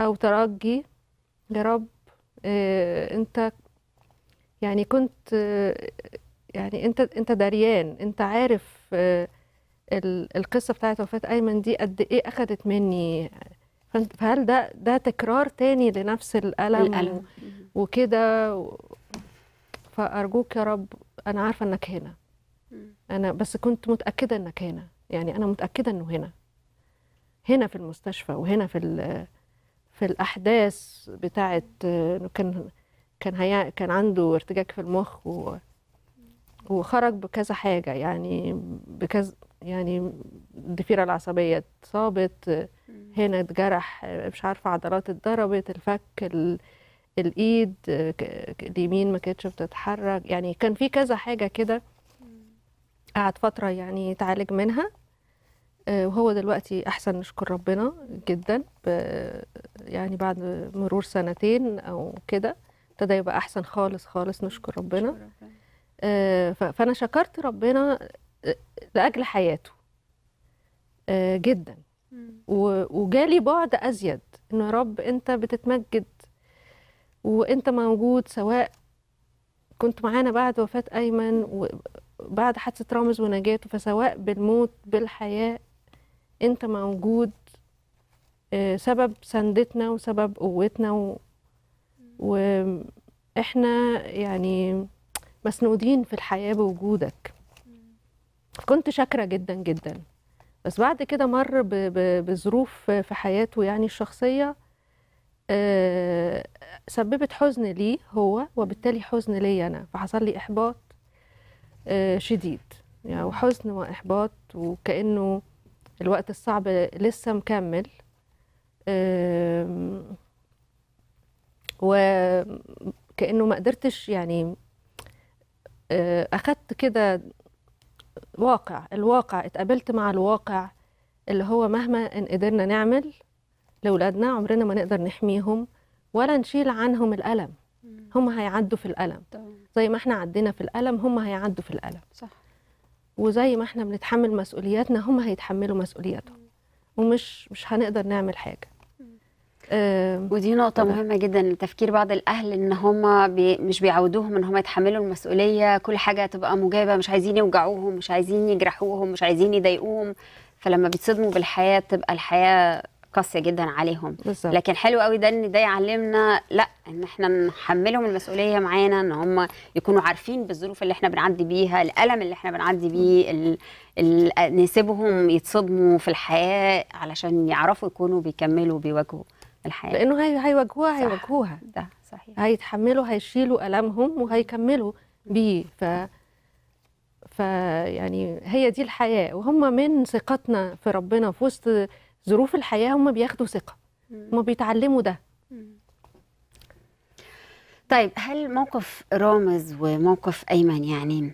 أو ترجي يا رب إيه أنت يعني كنت يعني أنت أنت دريان أنت عارف إيه القصة بتاعت وفاة أيمن دي قد إيه أخدت مني فهل ده ده تكرار تاني لنفس الألم, الألم. وكده فأرجوك يا رب أنا عارفة إنك هنا انا بس كنت متاكده انك هنا يعني انا متاكده انه هنا هنا في المستشفى وهنا في في الاحداث بتاعه انه كان كان هي... كان عنده ارتجاج في المخ و... وخرج بكذا حاجه يعني بكذا يعني الضفيره العصبيه اتصابت هنا اتجرح مش عارفه عضلات اتضربت الفك ال... الايد اليمين ما كانتش بتتحرك يعني كان في كذا حاجه كده قعد فترة يعني يتعالج منها آه، وهو دلوقتي أحسن نشكر ربنا جدا يعني بعد مرور سنتين أو كده ابتدى يبقى أحسن خالص خالص نشكر ربنا آه، فأنا شكرت ربنا آه، لأجل حياته جدا وجالي بعد أزيد إن يا رب أنت بتتمجد وأنت موجود سواء كنت معانا بعد وفاة أيمن بعد حادثة رامز ونجاته فسواء بالموت بالحياة أنت موجود آه، سبب سندتنا وسبب قوتنا و... وإحنا يعني مسنودين في الحياة بوجودك كنت شاكرة جدا جدا بس بعد كده مر ب... ب... بظروف في حياته يعني الشخصية آه، سببت حزن ليه هو وبالتالي حزن لي أنا فحصل لي إحباط آه، شديد يعني وحزن واحباط وكانه الوقت الصعب لسه مكمل وكانه ما قدرتش يعني آه، اخدت كده واقع الواقع اتقابلت مع الواقع اللي هو مهما ان قدرنا نعمل لاولادنا عمرنا ما نقدر نحميهم ولا نشيل عنهم الالم هم هيعدوا في الالم طبعا. زي ما احنا عدينا في الألم هم هيعدوا في الألم صح وزي ما احنا بنتحمل مسؤولياتنا هم هيتحملوا مسؤولياتهم ومش مش هنقدر نعمل حاجة ودي نقطة مهمة جدا لتفكير بعض الأهل إن هم بي مش بيعودوهم إن هم يتحملوا المسؤولية كل حاجة تبقى مجابة مش عايزين يوجعوهم مش عايزين يجرحوهم مش عايزين يضايقوهم فلما بيتصدموا بالحياة تبقى الحياة قاسيه جدا عليهم بالزبط. لكن حلو قوي ده ان ده يعلمنا لا ان احنا نحملهم المسؤوليه معانا ان هم يكونوا عارفين بالظروف اللي احنا بنعدي بيها الالم اللي احنا بنعدي بيه ال... ال... نسيبهم يتصدموا في الحياه علشان يعرفوا يكونوا بيكملوا بيواجهوا الحياه لانه هي... هيواجهوها هيواجهوها ده صحيح هيتحملوا هيشيلوا المهم وهيكملوا بيه ف فيعني هي دي الحياه وهم من ثقتنا في ربنا في وسط ظروف الحياه هم بياخدوا ثقه هم بيتعلموا ده طيب هل موقف رامز وموقف ايمن يعني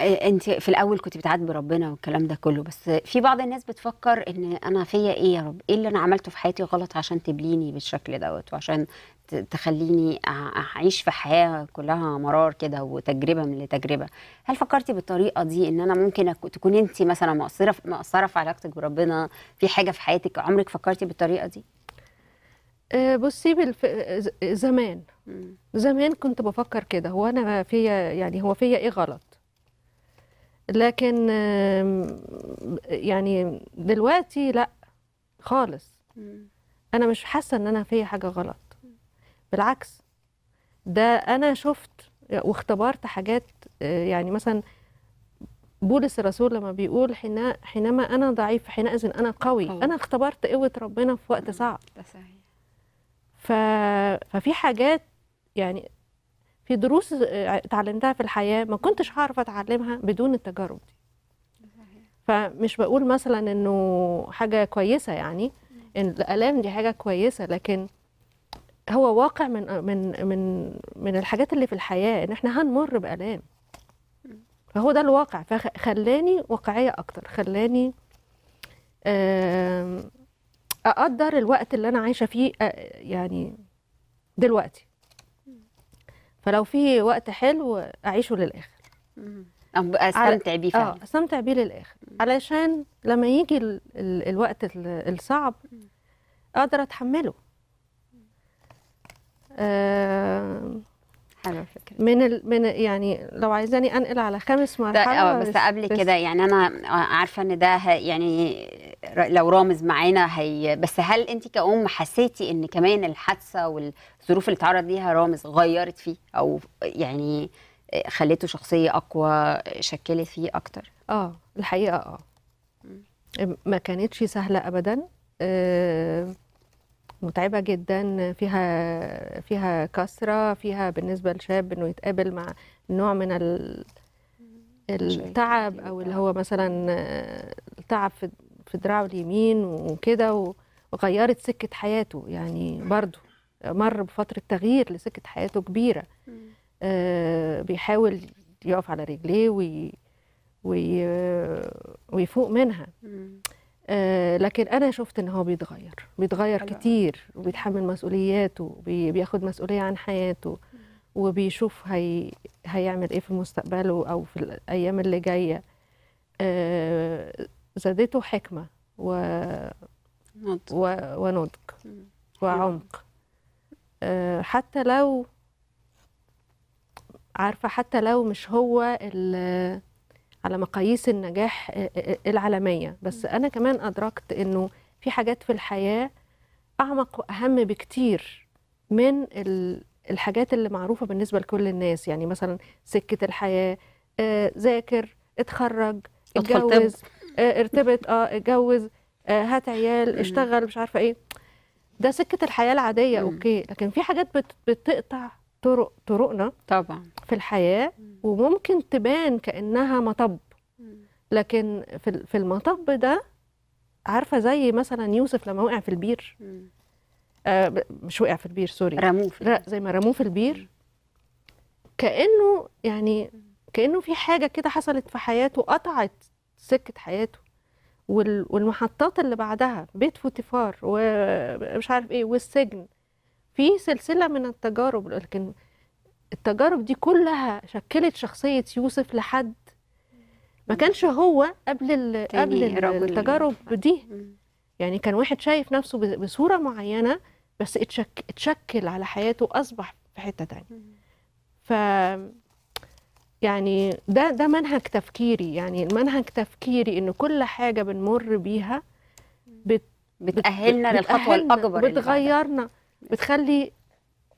آه، انت في الاول كنت بتعاتبي ربنا والكلام ده كله بس في بعض الناس بتفكر ان انا فيا ايه يا رب ايه اللي انا عملته في حياتي غلط عشان تبليني بالشكل دوت وعشان تخليني اعيش في حياه كلها مرار كده وتجربه من لتجربه هل فكرتي بالطريقه دي ان انا ممكن تكون انت مثلا مقصره مقصره في علاقتك بربنا في حاجه في حياتك عمرك فكرتي بالطريقه دي بصي بالف... زمان زمان كنت بفكر كده هو انا فيا يعني هو فيا ايه غلط لكن يعني دلوقتي لا خالص انا مش حاسه ان انا فيا حاجه غلط بالعكس ده انا شفت واختبرت حاجات آه، يعني مثلا بولس الرسول لما بيقول حين حينما انا ضعيف حينئذ انا قوي انا اختبرت قوه ربنا في وقت صعب ده صحيح ف... ففي حاجات يعني في دروس آه، اتعلمتها في الحياه ما كنتش هعرف اتعلمها بدون التجارب دي فمش بقول مثلا انه حاجه كويسه يعني الالام دي حاجه كويسه لكن هو واقع من من من من الحاجات اللي في الحياه ان احنا هنمر بالام فهو ده الواقع فخلاني واقعيه اكتر خلاني اقدر الوقت اللي انا عايشه فيه يعني دلوقتي فلو في وقت حلو اعيشه للاخر استمتع بيه فعلا اه استمتع بيه للاخر علشان لما يجي الوقت الصعب اقدر اتحمله آه، حلو الفكره من ال... من يعني لو عايزاني انقل على خمس طيب، مرحله اه بس قبل كده يعني انا آه، عارفه ان ده يعني لو رامز معانا هي بس هل انت كأم حسيتي ان كمان الحادثه والظروف اللي اتعرض ليها رامز غيرت فيه او يعني آه، خليته شخصيه اقوى شكلت فيه اكتر اه الحقيقه اه ما كانتش سهله ابدا آه متعبه جدا فيها فيها كسره فيها بالنسبه للشاب انه يتقابل مع نوع من التعب او اللي هو مثلا التعب في في دراعه اليمين وكده وغيرت سكه حياته يعني برضه مر بفتره تغيير لسكه حياته كبيره آه بيحاول يقف على رجليه وي وي ويفوق منها آه لكن انا شفت ان هو بيتغير بيتغير حلو. كتير وبيتحمل مسؤولياته وبياخد مسؤوليه عن حياته وبيشوف هي هيعمل ايه في مستقبله او في الايام اللي جايه آه زادته حكمه و نضج و... ونضج وعمق آه حتى لو عارفه حتى لو مش هو اللي على مقاييس النجاح آه، آه، آه، العالميه بس انا كمان ادركت انه في حاجات في الحياه اعمق واهم بكتير من الحاجات اللي معروفه بالنسبه لكل الناس يعني مثلا سكه الحياه ذاكر اتخرج اتجوز ارتبط اه اتجوز هات عيال اشتغل مش عارفه ايه ده سكه الحياه العاديه اوكي لكن في حاجات بتقطع طرق طرقنا طبعا في الحياه وممكن تبان كانها مطب لكن في في المطب ده عارفه زي مثلا يوسف لما وقع في البير آه مش وقع في البير سوري رموه في لا زي ما رموه في البير كانه يعني كانه في حاجه كده حصلت في حياته قطعت سكه حياته والمحطات اللي بعدها بيت فوتيفار ومش عارف ايه والسجن في سلسلة من التجارب لكن التجارب دي كلها شكلت شخصية يوسف لحد ما كانش هو قبل قبل يعني. التجارب دي يعني كان واحد شايف نفسه بصورة معينة بس اتشك اتشكل على حياته أصبح في حتة تانية ف يعني ده ده منهج تفكيري يعني منهج تفكيري ان كل حاجة بنمر بيها بت بتأهلنا للخطوة الأكبر بتغيرنا بتخلي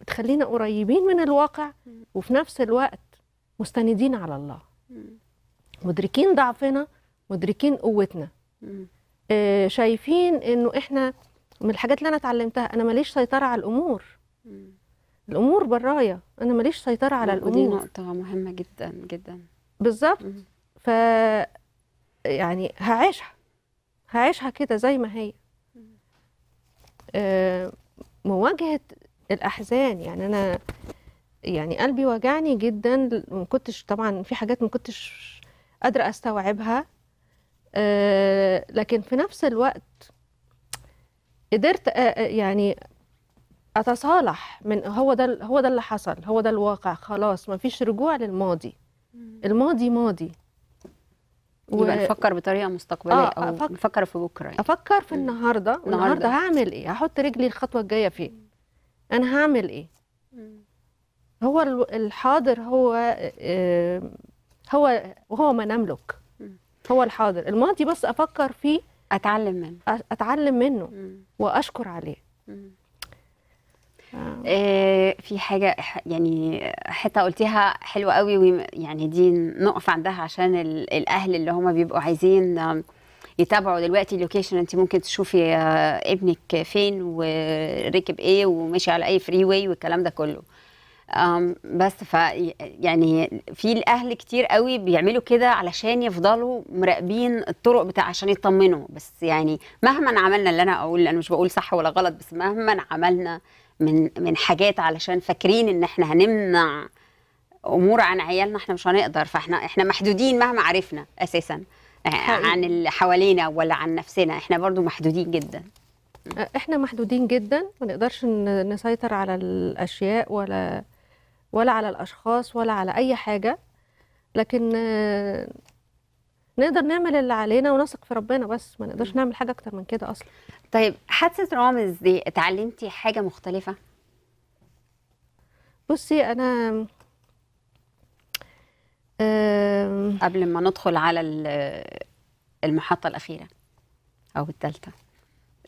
بتخلينا قريبين من الواقع وفي نفس الوقت مستندين على الله مدركين ضعفنا مدركين قوتنا آه شايفين انه احنا من الحاجات اللي انا اتعلمتها انا ماليش سيطره على الامور الامور برايا انا ماليش سيطره على الامور دي نقطه مهمه جدا جدا بالظبط ف يعني هعيشها هعيشها كده زي ما هي آه مواجهة الأحزان يعني أنا يعني قلبي وجعني جدا ما كنتش طبعا في حاجات ما كنتش قادرة أستوعبها أه لكن في نفس الوقت قدرت أه, آه، يعني اتصالح من هو ده هو ده اللي حصل هو ده الواقع خلاص ما فيش رجوع للماضي الماضي ماضي و... يبقى نفكر بطريقه مستقبليه آه او أفكر... نفكر في بكره يعني. افكر في النهارده النهارده, هعمل ايه هحط رجلي الخطوه الجايه فين انا هعمل ايه هو الحاضر هو آه هو وهو ما نملك هو الحاضر الماضي بس افكر فيه اتعلم منه اتعلم منه واشكر عليه آه، في حاجه يعني حته قلتيها حلوه قوي يعني دي نقف عندها عشان الاهل اللي هم بيبقوا عايزين يتابعوا دلوقتي اللوكيشن انت ممكن تشوفي آه، ابنك فين وركب ايه وماشي على اي فري واي والكلام ده كله بس ف يعني في الاهل كتير قوي بيعملوا كده علشان يفضلوا مراقبين الطرق بتاع عشان يطمنوا بس يعني مهما عملنا اللي انا اقول انا مش بقول صح ولا غلط بس مهما عملنا من من حاجات علشان فاكرين ان احنا هنمنع امور عن عيالنا احنا مش هنقدر فاحنا احنا محدودين مهما عرفنا اساسا آه، عن اللي حوالينا ولا عن نفسنا احنا برضو محدودين جدا آه، احنا محدودين جدا ما نقدرش نسيطر على الاشياء ولا ولا على الاشخاص ولا على اي حاجه لكن آه، نقدر نعمل اللي علينا ونثق في ربنا بس ما نقدرش نعمل حاجه اكتر من كده اصلا طيب حادثه رامز دي اتعلمتي حاجه مختلفه بصي انا قبل ما ندخل على المحطه الاخيره او الثالثه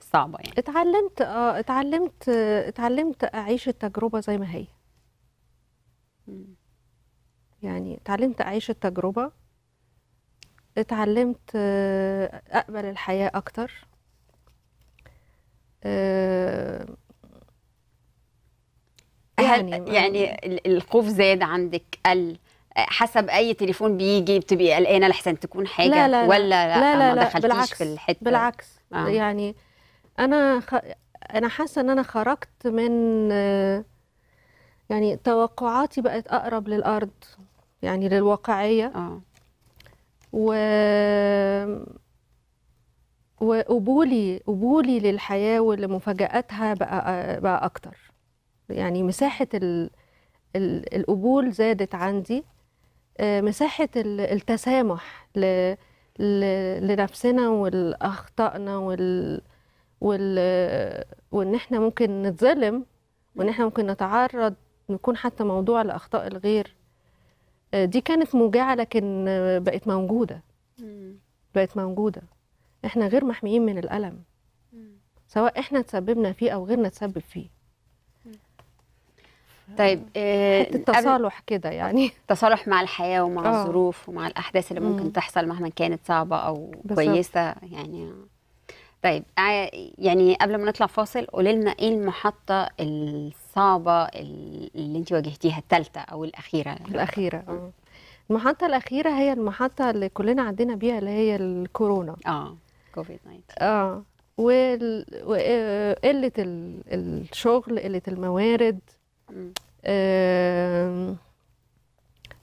صعبه يعني اتعلمت اه اتعلمت اتعلمت اعيش التجربه زي ما هي يعني اتعلمت اعيش التجربه اتعلمت آه، اقبل الحياه اكتر آه، يعني يعني الخوف زاد عندك قل آه، حسب اي تليفون بيجي بتبقي قلقانه لحسن تكون حاجه لا لا ولا لا, لا, لا, لا ما بالعكس في الحته بالعكس آه. يعني انا خ... انا حاسه ان انا خرجت من يعني توقعاتي بقت اقرب للارض يعني للواقعيه آه. و وقبولي قبولي للحياه ولمفاجاتها بقى بقى اكتر يعني مساحه ال... ال... القبول زادت عندي آه، مساحه ال... التسامح ل... ل... لنفسنا ولاخطائنا وال... وال... وان احنا ممكن نتظلم وان احنا ممكن نتعرض نكون حتى موضوع لاخطاء الغير آه، دي كانت موجعه لكن آه، بقت موجوده بقت موجوده احنا غير محميين من الالم سواء احنا تسببنا فيه او غيرنا تسبب فيه طيب آه، حته تصالح كده يعني تصالح مع الحياه ومع أوه. الظروف ومع الاحداث اللي ممكن تحصل مهما كانت صعبه او كويسه يعني طيب آه، يعني قبل ما نطلع فاصل قولي لنا ايه المحطه الصعبه اللي انت واجهتيها الثالثه او الاخيره الاخيره اه المحطه الاخيره هي المحطه اللي كلنا عدينا بيها اللي هي الكورونا اه كوفيد 19 اه وقله آه، الشغل قله الموارد آه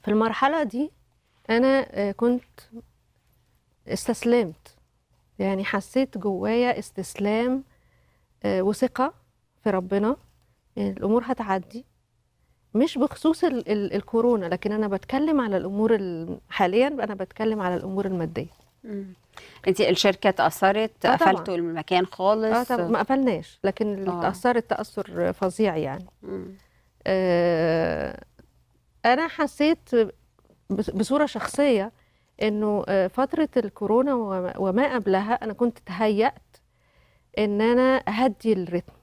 في المرحله دي انا آه، كنت استسلمت يعني حسيت جوايا استسلام آه، وثقة في ربنا يعني الأمور هتعدي مش بخصوص الكورونا لكن أنا بتكلم على الأمور حاليا أنا بتكلم على الأمور المادية انت الشركه اتاثرت آه قفلتوا المكان خالص اه طبعا ما قفلناش لكن آه. اتاثرت تاثر فظيع يعني آه انا حسيت بصوره شخصيه انه آه، فتره الكورونا وما قبلها انا كنت تهيأت ان انا هدي الريتم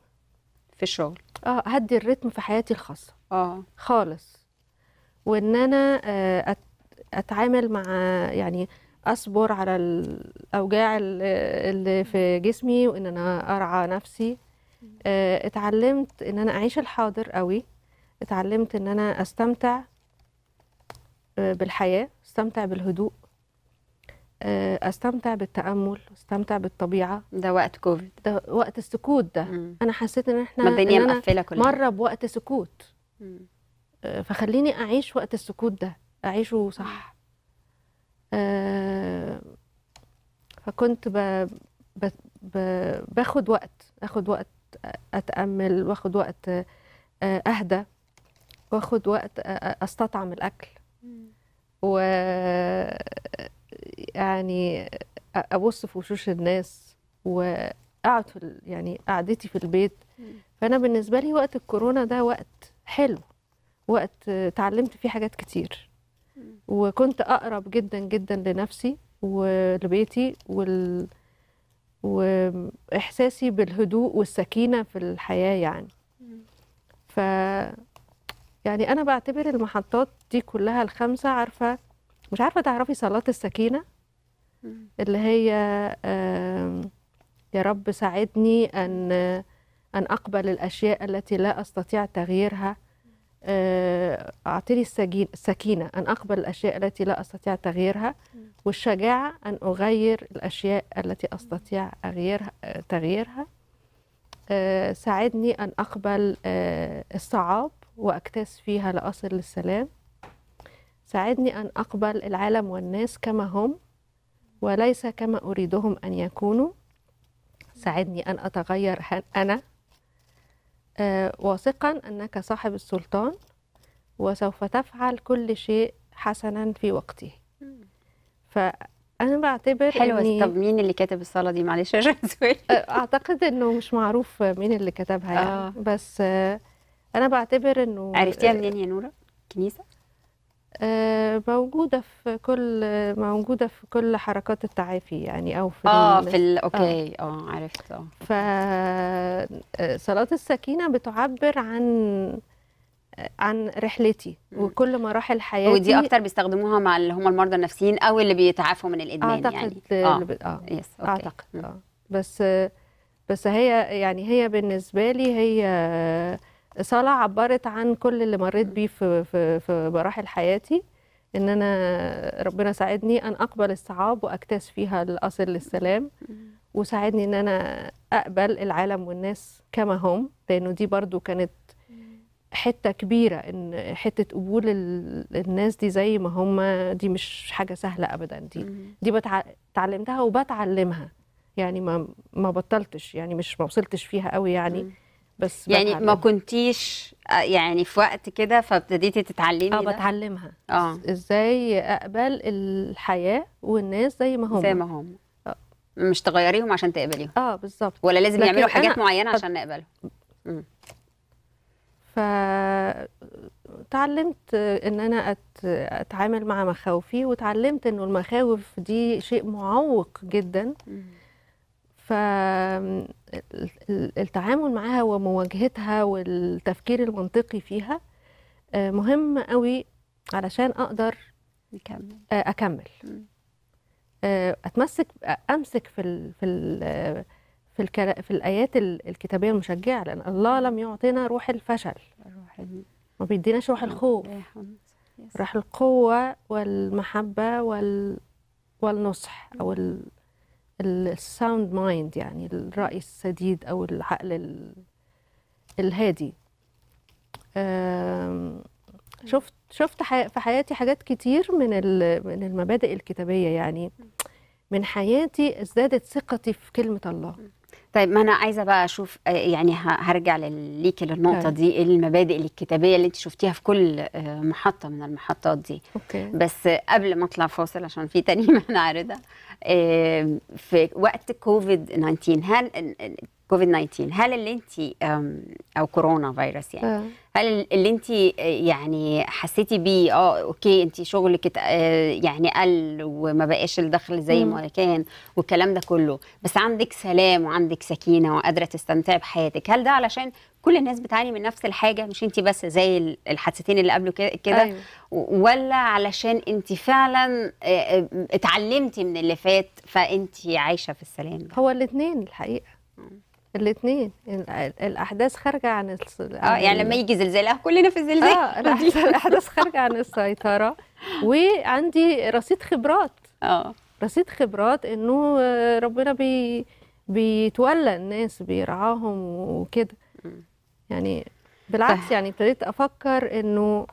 في الشغل اه هدي الريتم في حياتي الخاصه اه خالص وان انا آه، اتعامل مع يعني اصبر على الاوجاع اللي في جسمي وان انا ارعى نفسي آه، اتعلمت ان انا اعيش الحاضر قوي اتعلمت ان انا استمتع بالحياه استمتع بالهدوء آه، استمتع بالتامل استمتع بالطبيعه ده وقت كوفيد ده وقت السكوت ده مم. انا حسيت ان احنا الدنيا إن مقفله كلها مره بوقت سكوت مم. آه، فخليني اعيش وقت السكوت ده اعيشه صح آه فكنت ب... ب... ب... باخد وقت اخد وقت اتامل واخد وقت آه، اهدى واخد وقت استطعم الاكل مم. و يعني ابص في وشوش الناس وقعد يعني قعدتي في البيت فانا بالنسبه لي وقت الكورونا ده وقت حلو وقت اتعلمت فيه حاجات كتير وكنت اقرب جدا جدا لنفسي ولبيتي وال واحساسي بالهدوء والسكينه في الحياه يعني ف يعني انا بعتبر المحطات دي كلها الخمسه عارفه مش عارفه تعرفي صلاه السكينه اللي هي يا رب ساعدني ان ان اقبل الاشياء التي لا استطيع تغييرها آه، اعطني السكينه ان اقبل الاشياء التي لا استطيع تغييرها والشجاعه ان اغير الاشياء التي استطيع اغيرها تغييرها آه، ساعدني ان اقبل آه، الصعاب واكتس فيها لاصل للسلام ساعدني أن أقبل العالم والناس كما هم وليس كما أريدهم أن يكونوا ساعدني أن أتغير أنا آه، واثقا أنك صاحب السلطان وسوف تفعل كل شيء حسنا في وقته فأنا بعتبر حلوة إني... طب مين اللي كتب الصلاة دي معلش عشان سؤال آه، أعتقد إنه مش معروف مين اللي كتبها يعني آه. بس آه، أنا بعتبر إنه عرفتيها منين يا نورة؟ كنيسة؟ آه، موجوده في كل موجوده في كل حركات التعافي يعني او في اه في ال... آه. اوكي اه عرفت اه فصلاه السكينه بتعبر عن عن رحلتي وكل مراحل حياتي ودي اكتر بيستخدموها مع اللي هم المرضى النفسيين او اللي بيتعافوا من الادمان يعني. أعتقد يعني اه ب... اه يس آه، اوكي اعتقد اه بس بس هي يعني هي بالنسبه لي هي صلاه عبرت عن كل اللي مريت بيه في, في, في مراحل حياتي ان انا ربنا ساعدني ان اقبل الصعاب واجتاز فيها الاصل للسلام وساعدني ان انا اقبل العالم والناس كما هم لانه دي برضو كانت حته كبيره ان حته قبول الناس دي زي ما هم دي مش حاجه سهله ابدا دي دي اتعلمتها وبتعلمها يعني ما ما بطلتش يعني مش ما وصلتش فيها قوي يعني بس يعني ما كنتيش آه، يعني في وقت كده فابتديتي تتعلمي اه بتعلمها اه ازاي اقبل الحياه والناس زي ما هم زي ما هم آه. مش تغيريهم عشان تقبليهم اه بالظبط ولا لازم يعملوا حاجات معينه عشان نقبلهم امم ف تعلمت ان انا اتعامل مع مخاوفي وتعلمت انه المخاوف دي شيء معوق جدا مم. فالتعامل معاها ومواجهتها والتفكير المنطقي فيها آه، مهم قوي علشان اقدر آه، اكمل اكمل آه، اتمسك امسك في الـ في الـ في, الـ في الايات الكتابيه المشجعه لان الله لم يعطينا روح الفشل ما بيديناش روح الخوف روح القوة والمحبة وال... والنصح أو الساوند مايند يعني الرأي السديد أو العقل الهادي شفت شفت في حياتي حاجات كتير من من المبادئ الكتابية يعني من حياتي ازدادت ثقتي في كلمة الله طيب ما انا عايزه بقى اشوف آه، يعني هرجع ليك للنقطه طيب. دي المبادئ الكتابيه اللي انت شفتيها في كل آه، محطه من المحطات دي أوكي. بس قبل ما اطلع فاصل عشان في تاني ما نعرضها في وقت كوفيد 19 هل كوفيد 19 هل اللي انت او كورونا فيروس يعني آه. هل اللي انت آه، يعني حسيتي بيه اه اوكي انت شغلك آه، يعني قل وما بقاش الدخل زي ما كان والكلام ده كله بس عندك سلام وعندك سكينه وقادره تستمتعي بحياتك هل ده علشان كل الناس بتعاني من نفس الحاجه مش انت بس زي الحادثتين اللي قبله كده أيوه. ولا علشان انت فعلا اتعلمتي من اللي فات فانت عايشه في السلام هو الاثنين الحقيقه الاثنين الاحداث خارجه عن اه يعني لما يجي زلزال كلنا في الزلزال اه الاحداث خارجه عن السيطره وعندي رصيد خبرات اه رصيد خبرات انه آه، ربنا بي بيتولى الناس بيرعاهم وكده يعني بالعكس يعني ابتديت افكر انه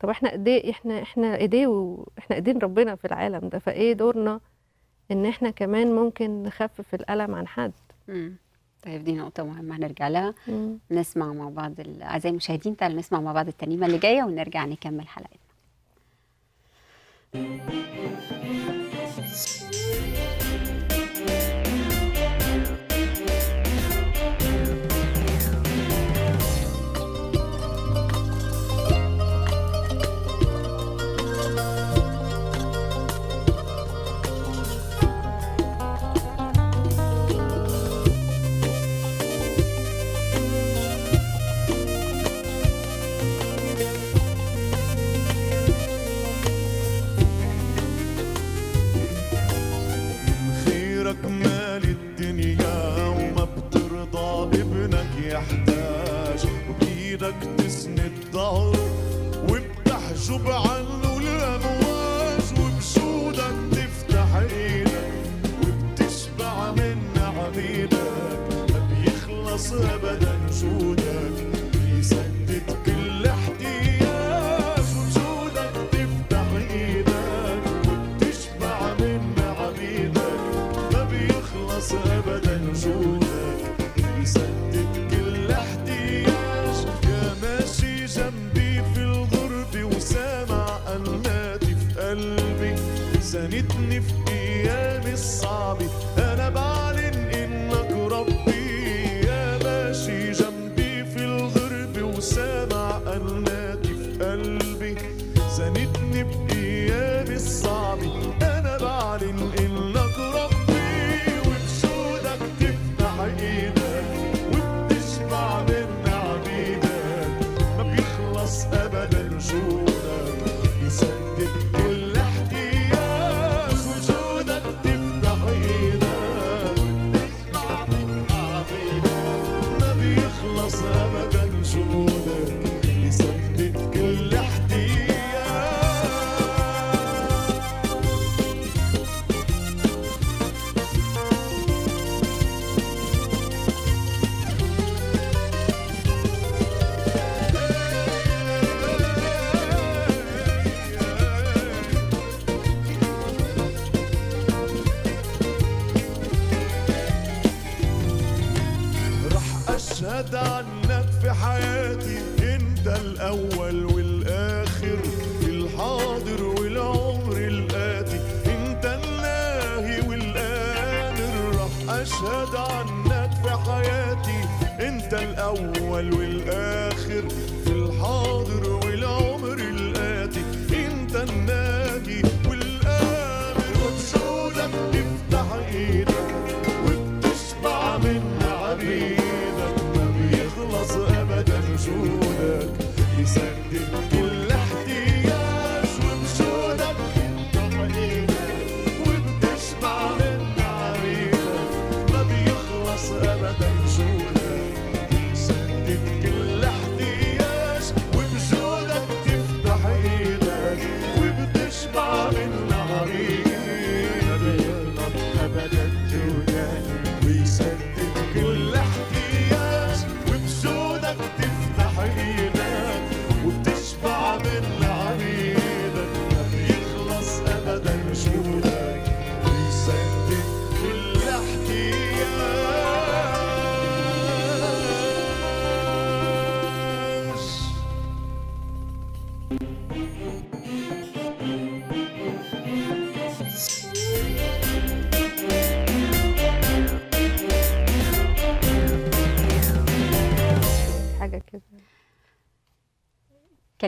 طب احنا قد ايه احنا احنا ايديه واحنا ايدين ربنا في العالم ده فايه دورنا ان احنا كمان ممكن نخفف الالم عن حد طيب دي نقطة مهمة هنرجع لها مم. نسمع مع بعض أعزائي المشاهدين تعالوا نسمع مع بعض الترنيمة اللي جاية ونرجع نكمل حلقتنا. ايدك تسند ضهره وبتحجب عنه الامواج وبجودك تفتح ايدك وبتشبع من عبيدك ما بيخلص ابدا جودك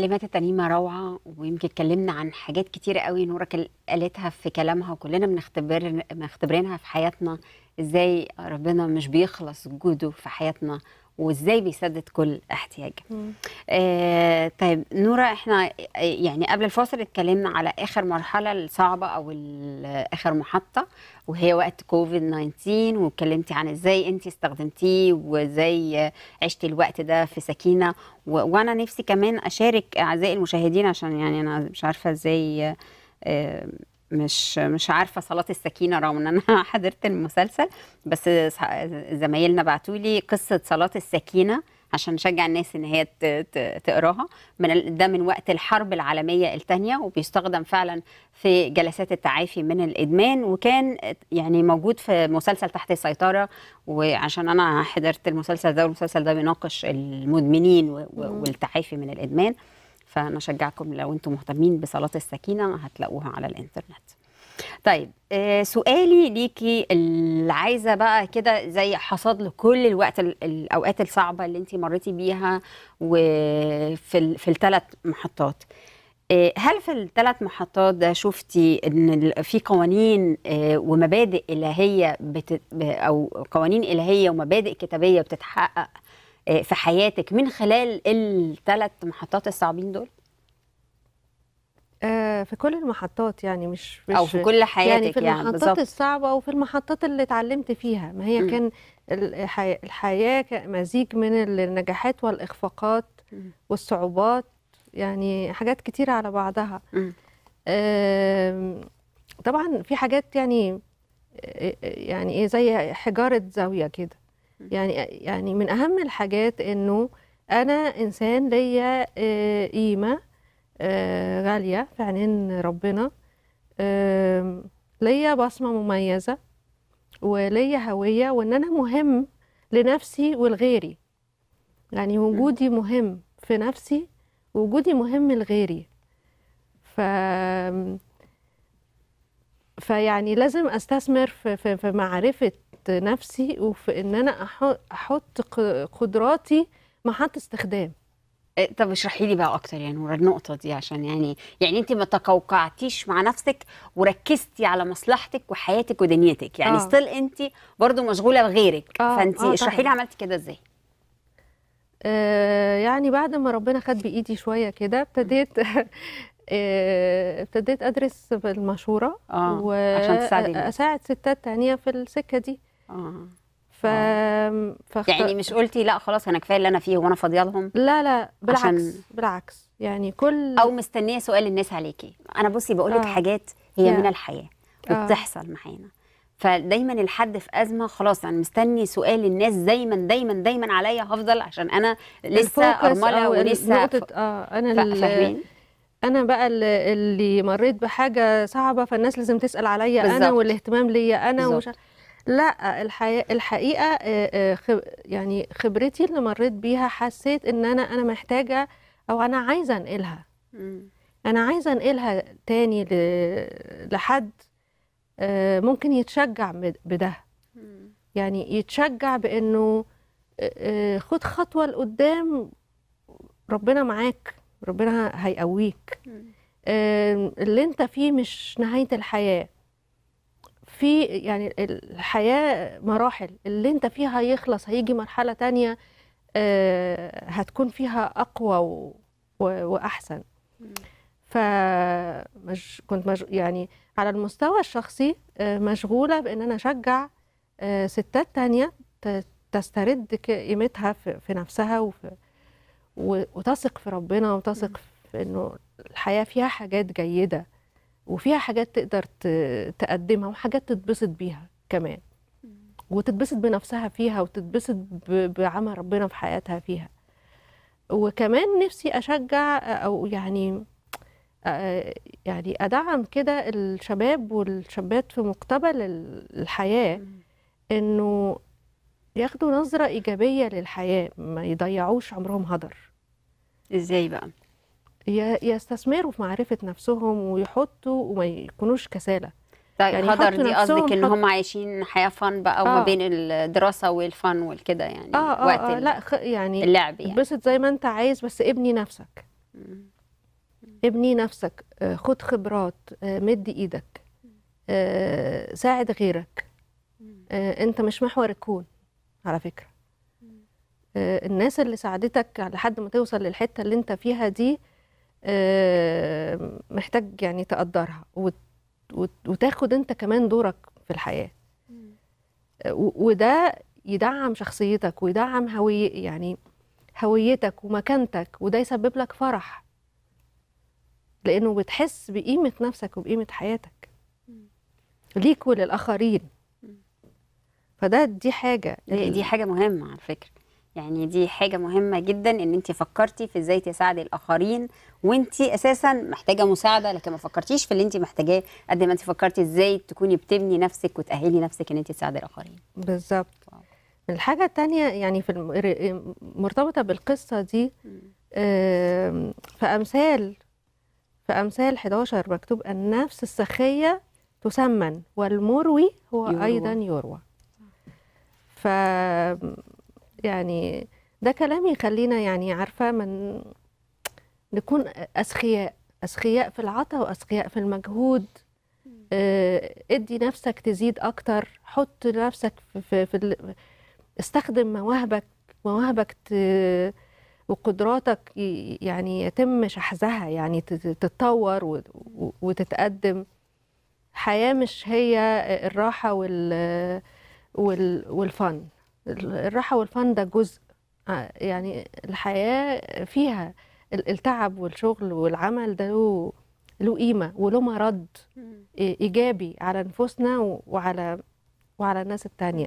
كلمات التنيمة روعة ويمكن اتكلمنا عن حاجات كتيرة قوي نورة قالتها في كلامها وكلنا بنختبر مختبرينها في حياتنا ازاي ربنا مش بيخلص جوده في حياتنا وازاي بيسدد كل احتياج آه طيب نورا احنا يعني قبل الفاصل اتكلمنا على اخر مرحله الصعبه او اخر محطه وهي وقت كوفيد 19 واتكلمتي عن ازاي انت استخدمتيه وازاي عشتي الوقت ده في سكينه و... وانا نفسي كمان اشارك اعزائي المشاهدين عشان يعني انا مش عارفه ازاي آه مش مش عارفه صلاه السكينه رغم ان انا حضرت المسلسل بس زمايلنا بعتوا لي قصه صلاه السكينه عشان نشجع الناس ان هي تقراها من ده من وقت الحرب العالميه الثانيه وبيستخدم فعلا في جلسات التعافي من الادمان وكان يعني موجود في مسلسل تحت السيطره وعشان انا حضرت المسلسل ده والمسلسل ده بيناقش المدمنين والتعافي من الادمان فنشجعكم لو انتم مهتمين بصلاة السكينة هتلاقوها على الإنترنت طيب آه، سؤالي ليكي اللي عايزه بقى كده زي حصاد لكل الوقت الاوقات الصعبه اللي انت مريتي بيها وفي في الثلاث محطات آه، هل في الثلاث محطات ده شفتي ان في قوانين آه، ومبادئ الهيه بتت او قوانين الهيه ومبادئ كتابيه بتتحقق آه، في حياتك من خلال الثلاث محطات الصعبين دول؟ آه، في كل المحطات يعني مش, مش يعني يعني، او في كل حياتك يعني في المحطات يعني الصعبه وفي المحطات اللي اتعلمت فيها ما هي م. كان الحياه, الحياة مزيج من النجاحات والاخفاقات م. والصعوبات يعني حاجات كتيره على بعضها طبعا في حاجات يعني آه، يعني ايه زي حجاره زاويه كده يعني يعني من اهم الحاجات انه انا انسان ليا آه، قيمه آه، غاليه في عينين ربنا ليا بصمه مميزه وليا هويه وان انا مهم لنفسي ولغيري يعني وجودي مهم في نفسي وجودي مهم لغيري ف فيعني لازم استثمر في, في, في معرفه احط نفسي وفي ان انا احط قدراتي محط استخدام إيه، طب اشرحي لي بقى اكتر يعني ورا النقطه دي عشان يعني يعني انت ما تقوقعتيش مع نفسك وركزتي على مصلحتك وحياتك ودنيتك يعني آه. ستيل انت برضو مشغوله بغيرك آه, آه، فانت آه اشرحي لي عملتي كده ازاي آه يعني بعد ما ربنا خد بايدي شويه كده ابتديت آه ابتديت ادرس بالمشوره آه. و... عشان تساعدي اساعد ستات تانية في السكه دي اه ف... فخ... يعني مش قلتي لا خلاص انا كفايه اللي انا فيه وانا فاضيه لهم لا لا بالعكس عشان... بالعكس يعني كل او مستنيه سؤال الناس عليكي انا بصي بقول لك آه. حاجات هي yeah. من الحياه وبتحصل معانا فدايما الحد في ازمه خلاص انا مستني سؤال الناس دايما دايما دايما عليا هفضل عشان انا لسه ارمله ولسه نقطه اه انا فاهمين انا بقى اللي مريت بحاجه صعبه فالناس لازم تسال عليا انا والاهتمام ليا انا وش... لا الحقيقة, الحقيقة يعني خبرتي اللي مريت بيها حسيت ان انا انا محتاجة او انا عايزة انقلها انا عايزة انقلها تاني لحد ممكن يتشجع بده يعني يتشجع بانه خد خطوة لقدام ربنا معاك ربنا هيقويك اللي انت فيه مش نهاية الحياة في يعني الحياه مراحل اللي انت فيها هيخلص هيجي مرحله تانية آه، هتكون فيها اقوى واحسن ف مش كنت مش يعني على المستوى الشخصي آه، مشغوله بان انا اشجع آه، ستات تانية تسترد قيمتها في نفسها وتثق في ربنا وتثق في انه الحياه فيها حاجات جيده وفيها حاجات تقدر تقدمها وحاجات تتبسط بيها كمان وتتبسط بنفسها فيها وتتبسط بعمل ربنا في حياتها فيها وكمان نفسي اشجع او يعني يعني ادعم كده الشباب والشابات في مقتبل الحياه انه ياخدوا نظره ايجابيه للحياه ما يضيعوش عمرهم هدر ازاي بقى يستثمروا في معرفه نفسهم ويحطوا وما يكونوش كساله طيب يعني هدر دي قصدك ان هم عايشين حياه فن بقى آه. وما بين الدراسه والفن والكده يعني آه آه, آه، وقت آه لا خ... يعني اللعب يعني اتبسط زي ما انت عايز بس ابني نفسك مم. ابني نفسك آه، خد خبرات آه، مد ايدك ساعد غيرك انت مش محور الكون على فكره الناس اللي ساعدتك لحد ما توصل للحته اللي انت فيها دي آه آه، محتاج يعني تقدرها وتاخد انت كمان دورك في الحياه وده يدعم شخصيتك ويدعم هوي يعني هويتك ومكانتك وده يسبب لك فرح لانه بتحس بقيمه نفسك وبقيمه حياتك ليك وللاخرين فده دي حاجه دي, دي حاجه مهمه على فكره يعني دي حاجه مهمه جدا ان انت فكرتي في ازاي تساعدي الاخرين وانت اساسا محتاجه مساعده لكن ما فكرتيش في اللي انت محتاجاه قد ما انت فكرتي ازاي تكوني بتبني نفسك وتاهلي نفسك ان انت تساعدي الاخرين بالظبط الحاجه الثانيه يعني في الم... مرتبطه بالقصه دي في امثال في امثال 11 مكتوب النفس السخيه تسمن والمروي هو يروى. ايضا يروى ف يعني ده كلام يخلينا يعني عارفه من نكون اسخياء اسخياء في العطاء واسخياء في المجهود آه، ادي نفسك تزيد اكتر حط نفسك في, في ال... استخدم مواهبك مواهبك ت... وقدراتك يعني يتم شحذها يعني تتطور وتتقدم حياه مش هي الراحه وال... والفن الراحه والفن ده جزء آه، يعني الحياه فيها التعب والشغل والعمل ده له له قيمه وله مرد ايجابي على نفوسنا وعلى وعلى الناس التانيه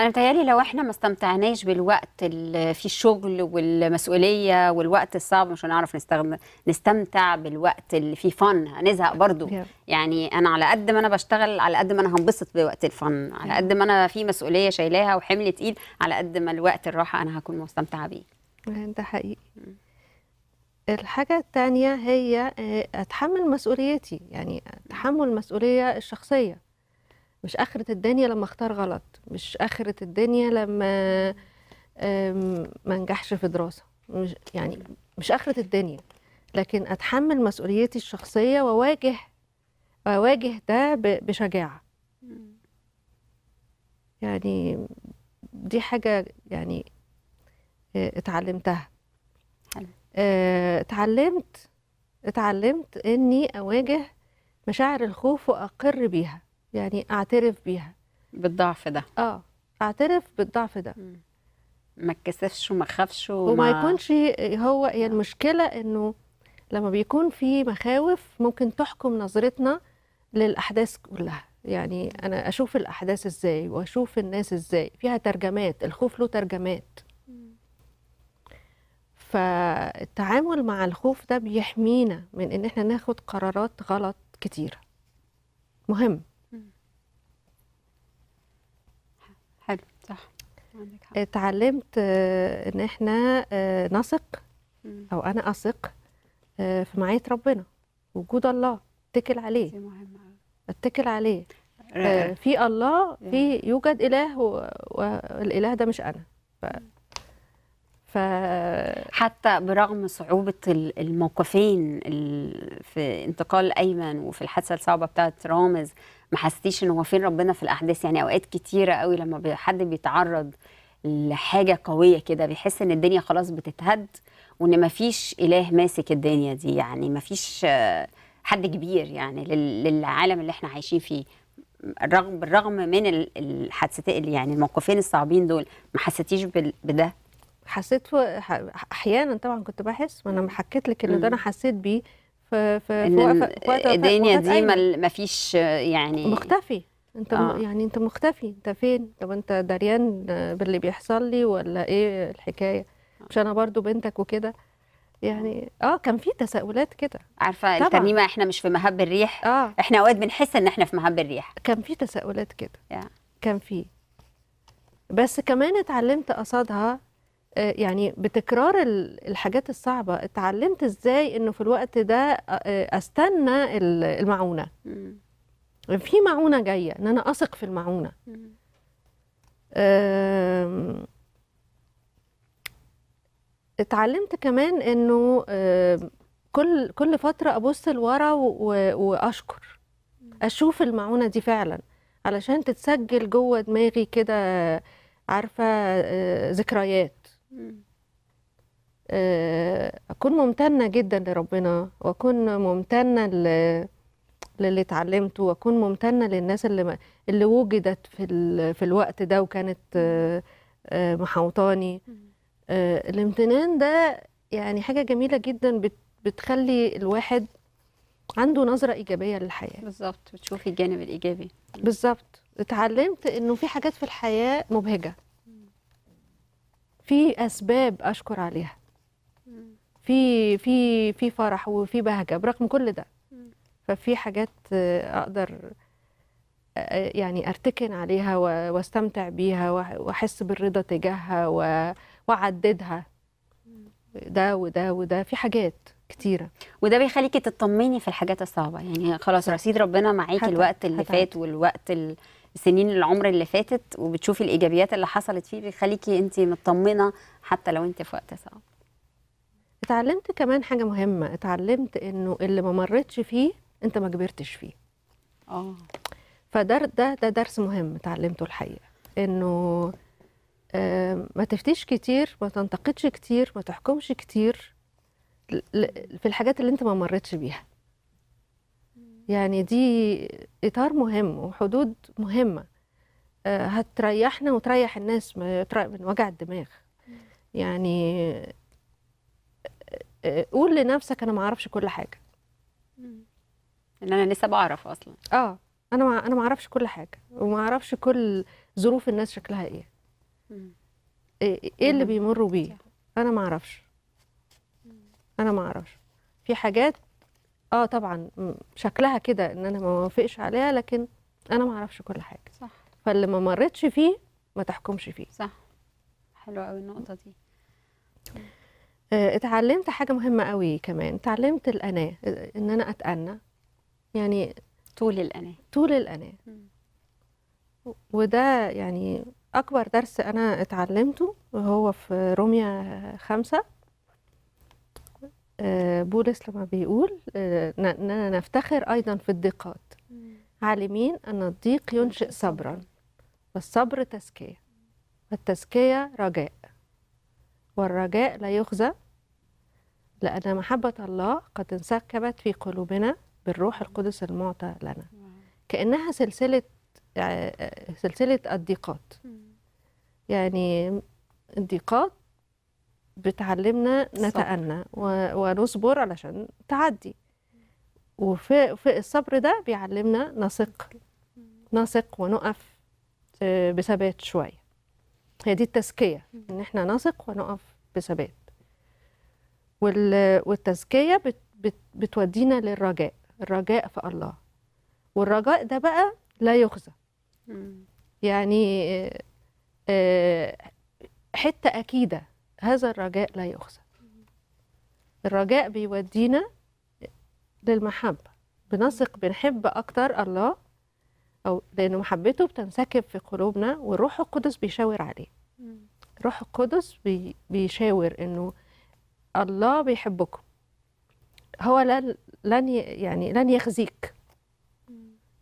انا متهيألي لو احنا ما استمتعناش بالوقت في الشغل والمسؤوليه والوقت الصعب مش هنعرف نستغل نستمتع بالوقت اللي فيه فن هنزهق برضو يعني انا على قد ما انا بشتغل على قد ما انا هنبسط بوقت الفن على قد ما انا في مسؤوليه شايلاها وحمل تقيل على قد ما الوقت الراحه انا هكون مستمتعه بيه آه، ده حقيقي الحاجة التانية هي آه، أتحمل مسؤوليتي يعني أتحمل المسؤولية الشخصية مش اخره الدنيا لما اختار غلط مش اخره الدنيا لما ما نجحش في دراسه مش يعني مش اخره الدنيا لكن اتحمل مسؤوليتي الشخصيه واواجه وواجه ده بشجاعه يعني دي حاجه يعني آه، اتعلمتها آه، اتعلمت اتعلمت اني اواجه مشاعر الخوف واقر بيها يعني اعترف بيها بالضعف ده اه اعترف بالضعف ده ما اتكسفش وما خافش وما, وما يكونش هو هي يعني المشكله انه لما بيكون في مخاوف ممكن تحكم نظرتنا للاحداث كلها يعني انا اشوف الاحداث ازاي واشوف الناس ازاي فيها ترجمات الخوف له ترجمات فالتعامل مع الخوف ده بيحمينا من ان احنا ناخد قرارات غلط كتيره مهم اتعلمت آه، ان احنا آه، نثق او انا اثق آه، في معيه ربنا وجود الله اتكل عليه دي مهمه اتكل عليه في الله في يوجد اله والاله ده مش انا ف... ف... حتى برغم صعوبة الموقفين في انتقال أيمن وفي الحادثة الصعبة بتاعت رامز ما حسيتيش ان هو فين ربنا في الاحداث يعني اوقات كتيره قوي لما حد بيتعرض لحاجه قويه كده بيحس ان الدنيا خلاص بتتهد وان ما فيش اله ماسك الدنيا دي يعني ما فيش آه، حد كبير يعني للعالم اللي احنا عايشين فيه رغم بالرغم من الحادثتين يعني الموقفين الصعبين دول ما حسيتيش بده حسيت احيانا طبعا كنت بحس وانا حكيت لك ان ده انا حسيت بيه في في في وقت الدنيا دي ما فيش يعني مختفي انت آه. يعني انت مختفي انت فين طب انت دريان باللي بيحصل لي ولا ايه الحكايه آه. مش انا برضو بنتك وكده يعني اه, آه، كان في تساؤلات كده عارفه الترنيمه احنا مش في مهب الريح آه. احنا اوقات بنحس ان احنا في مهب الريح كان في تساؤلات كده yeah. كان في بس كمان اتعلمت قصادها آه، يعني بتكرار الحاجات الصعبة اتعلمت ازاي انه في الوقت ده آه، آه، استنى المعونة في معونة جاية ان انا اثق في المعونة اتعلمت كمان انه كل كل فترة ابص لورا واشكر اشوف المعونة دي فعلا علشان تتسجل جوه دماغي كده عارفة ذكريات آه، اكون ممتنه جدا لربنا واكون ممتنه ل... للي اتعلمته واكون ممتنه للناس اللي ما... اللي وجدت في ال... في الوقت ده وكانت آه، آه، محوطاني الامتنان ده يعني حاجه جميله جدا بت... بتخلي الواحد عنده نظره ايجابيه للحياه بالظبط بتشوفي الجانب الايجابي بالظبط اتعلمت انه في حاجات في الحياه مبهجه في اسباب اشكر عليها في في في فرح وفي بهجه برغم كل ده ففي حاجات اقدر آه، يعني ارتكن عليها واستمتع بيها واحس بالرضا تجاهها واعددها ده وده وده في حاجات كتيره وده بيخليكي تطمني في الحاجات الصعبه يعني خلاص رصيد ربنا معاكي الوقت اللي فات والوقت اللي سنين العمر اللي فاتت وبتشوفي الايجابيات اللي حصلت فيه بيخليكي انت مطمنه حتى لو انت في وقت صعب اتعلمت كمان حاجه مهمه اتعلمت انه اللي ما مرتش فيه انت ما كبرتش فيه اه فده ده ده درس مهم اتعلمته الحقيقه انه ما تفتيش كتير ما تنتقدش كتير ما تحكمش كتير في الحاجات اللي انت ما مرتش بيها يعني دي إطار مهم وحدود مهمة آه، هتريحنا وتريح الناس من وجع الدماغ يعني آه، آه، قول لنفسك انا ما اعرفش كل حاجه ان انا لسه بعرف اصلا اه انا ما انا ما اعرفش كل حاجه وما اعرفش كل ظروف الناس شكلها ايه إيه،, ايه اللي بيمروا بيه انا ما اعرفش انا ما اعرفش في حاجات اه طبعا شكلها كده ان انا ما موافقش عليها لكن انا ما اعرفش كل حاجه صح فاللي ما مرتش فيه ما تحكمش فيه صح حلوه قوي النقطه دي آه، اتعلمت حاجه مهمه قوي كمان اتعلمت الاناه آه، ان انا اتأنى يعني طول الاناه طول الاناه وده يعني اكبر درس انا اتعلمته وهو في روميا خمسة آه، بولس لما بيقول آه، أننا نفتخر أيضا في الضيقات عالمين أن الضيق ينشئ صبرا والصبر تزكية والتزكية رجاء والرجاء لا يخزى لأن محبة الله قد انسكبت في قلوبنا بالروح القدس المعطى لنا كأنها سلسلة آه، سلسلة الضيقات يعني الضيقات بتعلمنا نتأنى ونصبر علشان تعدي وفي في الصبر ده بيعلمنا نثق نثق ونقف آه، بثبات شوية هي دي التزكية إن إحنا نثق ونقف بثبات والتزكية بت بت بتودينا للرجاء الرجاء في الله والرجاء ده بقى لا يخزى يعني آه، آه، حتة أكيدة هذا الرجاء لا يخزى الرجاء بيودينا للمحبة بنثق بنحب أكتر الله أو لأن محبته بتنسكب في قلوبنا والروح القدس بيشاور عليه الروح القدس بي بيشاور إنه الله بيحبكم هو لن لن يعني لن يخزيك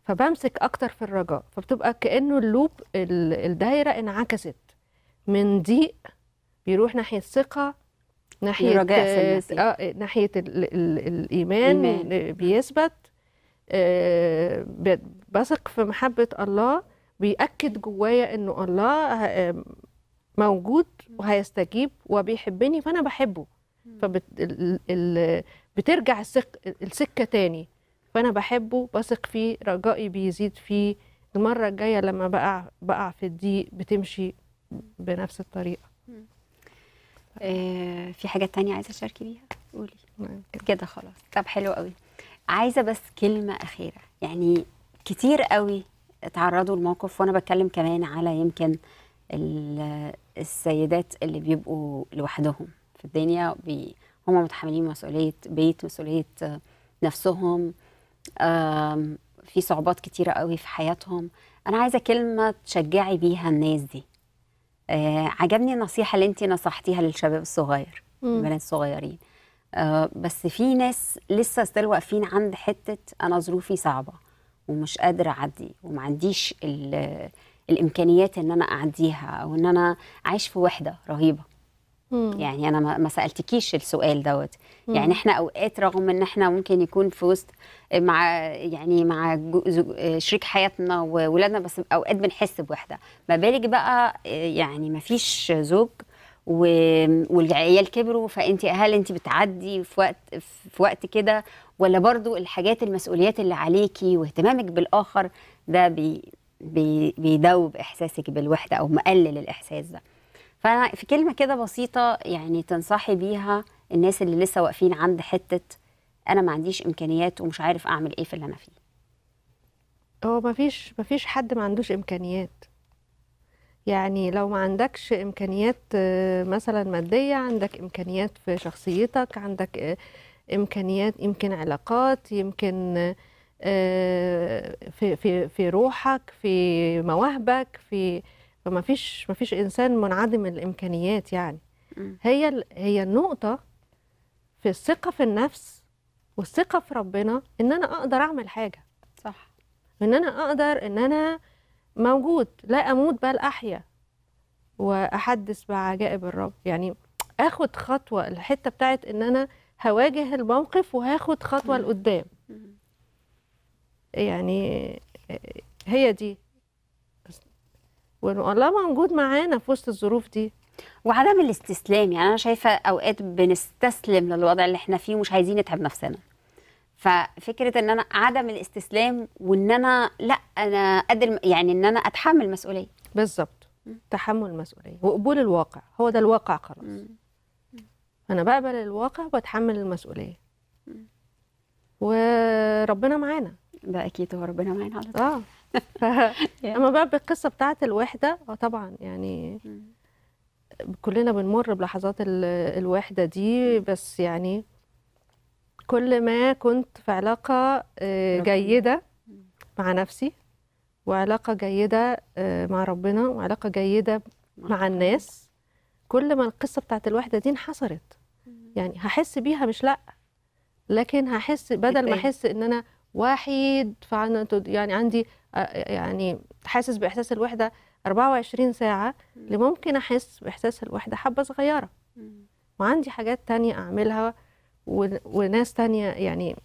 فبمسك أكتر في الرجاء فبتبقى كأنه اللوب الدايرة انعكست من ضيق بيروح ناحيه الثقه ناحيه الرجاء في آه، المسيح. آه ناحيه الـ الـ الايمان إيمان. بيثبت آه بثق في محبه الله بيأكد جوايا انه الله آه، موجود وهيستجيب وبيحبني فانا بحبه فبترجع السك السكه تاني فانا بحبه بثق فيه رجائي بيزيد فيه المره الجايه لما بقع بقع في الضيق بتمشي بنفس الطريقه آه، في حاجات تانية عايزه تشاركي بيها قولي كده خلاص طب حلو قوي عايزه بس كلمه اخيره يعني كتير قوي اتعرضوا لموقف وانا بتكلم كمان على يمكن السيدات اللي بيبقوا لوحدهم في الدنيا بي هم متحملين مسؤوليه بيت مسؤوليه نفسهم في صعوبات كتيره قوي في حياتهم انا عايزه كلمه تشجعي بيها الناس دي آه عجبني النصيحه اللي انت نصحتيها للشباب الصغير البنات الصغيرين آه بس في ناس لسه ستيل واقفين عند حته انا ظروفي صعبه ومش قادره اعدي وما عنديش الامكانيات ان انا اعديها او ان انا عايش في وحده رهيبه يعني انا ما سالتكيش السؤال دوت يعني احنا اوقات رغم ان احنا ممكن يكون في وسط مع يعني مع شريك حياتنا وولادنا بس اوقات بنحس بوحده ما بالك بقى يعني ما فيش زوج والعيال كبروا فانت هل انت بتعدي في وقت في وقت كده ولا برضو الحاجات المسؤوليات اللي عليكي واهتمامك بالاخر ده بي بي بيدوب احساسك بالوحده او مقلل الاحساس ده فانا في كلمه كده بسيطه يعني تنصحي بيها الناس اللي لسه واقفين عند حته انا ما عنديش امكانيات ومش عارف اعمل ايه في اللي انا فيه هو مفيش مفيش حد ما عندوش امكانيات يعني لو ما عندكش امكانيات آه، مثلا ماديه عندك امكانيات في شخصيتك عندك آه، امكانيات يمكن علاقات يمكن آه، في في في روحك في مواهبك في فما فيش ما فيش انسان منعدم الامكانيات يعني هي هي النقطه في الثقه في النفس والثقه في ربنا ان انا اقدر اعمل حاجه صح ان انا اقدر ان انا موجود لا اموت بل احيا واحدث بعجائب الرب يعني اخد خطوه الحته بتاعت ان انا هواجه الموقف وهاخد خطوه لقدام يعني هي دي والله موجود معانا في وسط الظروف دي وعدم الاستسلام يعني انا شايفه اوقات بنستسلم للوضع اللي احنا فيه ومش عايزين نتعب نفسنا ففكره ان انا عدم الاستسلام وان انا لا انا قادر يعني ان انا اتحمل مسؤوليه بالظبط تحمل مسؤوليه وقبول الواقع هو ده الواقع خلاص انا بقبل الواقع وبتحمل المسؤوليه وربنا معانا ده اكيد هو ربنا معانا على طول اه اما بقى بالقصه بتاعه الوحده اه طبعا يعني كلنا بنمر بلحظات الوحده دي بس يعني كل ما كنت في علاقه آه، جيده مع نفسي وعلاقه جيده آه، مع ربنا وعلاقه جيده مع الناس كل ما القصه بتاعه الوحده دي انحصرت يعني هحس بيها مش لا لكن هحس بدل ما إيه؟ احس ان انا وحيد فعن يعني عندي يعني حاسس باحساس الوحده 24 ساعه اللي ممكن احس باحساس الوحده حبه صغيره وعندي حاجات تانية اعملها وناس تانية يعني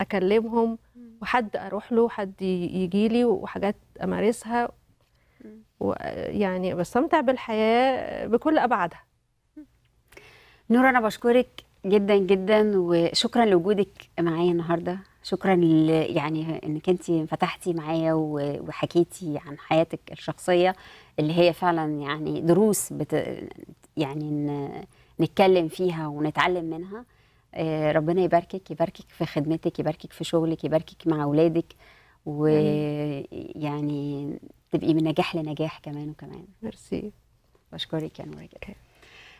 اكلمهم وحد اروح له حد يجي لي وحاجات امارسها ويعني بستمتع بالحياه بكل ابعادها نور انا بشكرك جدا جدا وشكرا لوجودك معايا النهارده شكرا يعني انك انت فتحتي معايا وحكيتي عن حياتك الشخصيه اللي هي فعلا يعني دروس بت يعني نتكلم فيها ونتعلم منها آه، ربنا يباركك يباركك في خدمتك يباركك في شغلك يباركك مع اولادك ويعني تبقي من نجاح لنجاح كمان وكمان ميرسي بشكرك يا نور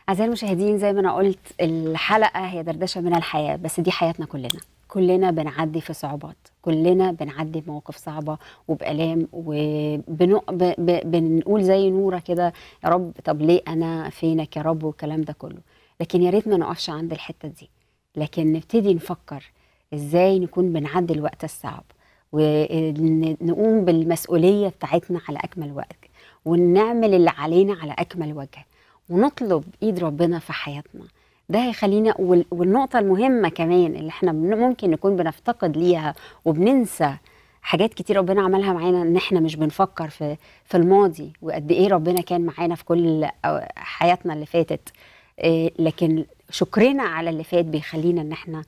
اعزائي المشاهدين زي ما انا قلت الحلقه هي دردشه من الحياه بس دي حياتنا كلنا كلنا بنعدي في صعوبات كلنا بنعدي بمواقف صعبة وبألام وبنقول زي نورة كده يا رب طب ليه أنا فينك يا رب والكلام ده كله لكن يا ريت ما نقفش عند الحتة دي لكن نبتدي نفكر إزاي نكون بنعدي الوقت الصعب ونقوم بالمسؤولية بتاعتنا على أكمل وقت ونعمل اللي علينا على أكمل وجه ونطلب إيد ربنا في حياتنا ده هيخلينا والنقطة المهمة كمان اللي احنا ممكن نكون بنفتقد ليها وبننسى حاجات كتير ربنا عملها معانا ان احنا مش بنفكر في في الماضي وقد ايه ربنا كان معانا في كل حياتنا اللي فاتت آه، لكن شكرنا على اللي فات بيخلينا ان احنا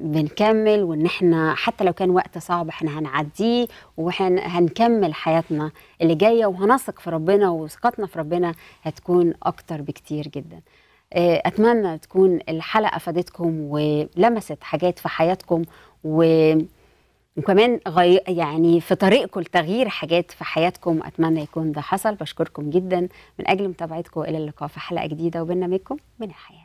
بنكمل وان احنا حتى لو كان وقت صعب احنا هنعديه وهنكمل حياتنا اللي جايه وهنثق في ربنا وثقتنا في ربنا هتكون اكتر بكتير جدا. آه، اتمنى تكون الحلقه افادتكم ولمست حاجات في حياتكم و وكمان غي... يعني في طريقكم لتغيير حاجات في حياتكم اتمنى يكون ده حصل بشكركم جدا من اجل متابعتكم الى اللقاء في حلقه جديده وبرنامجكم من الحياه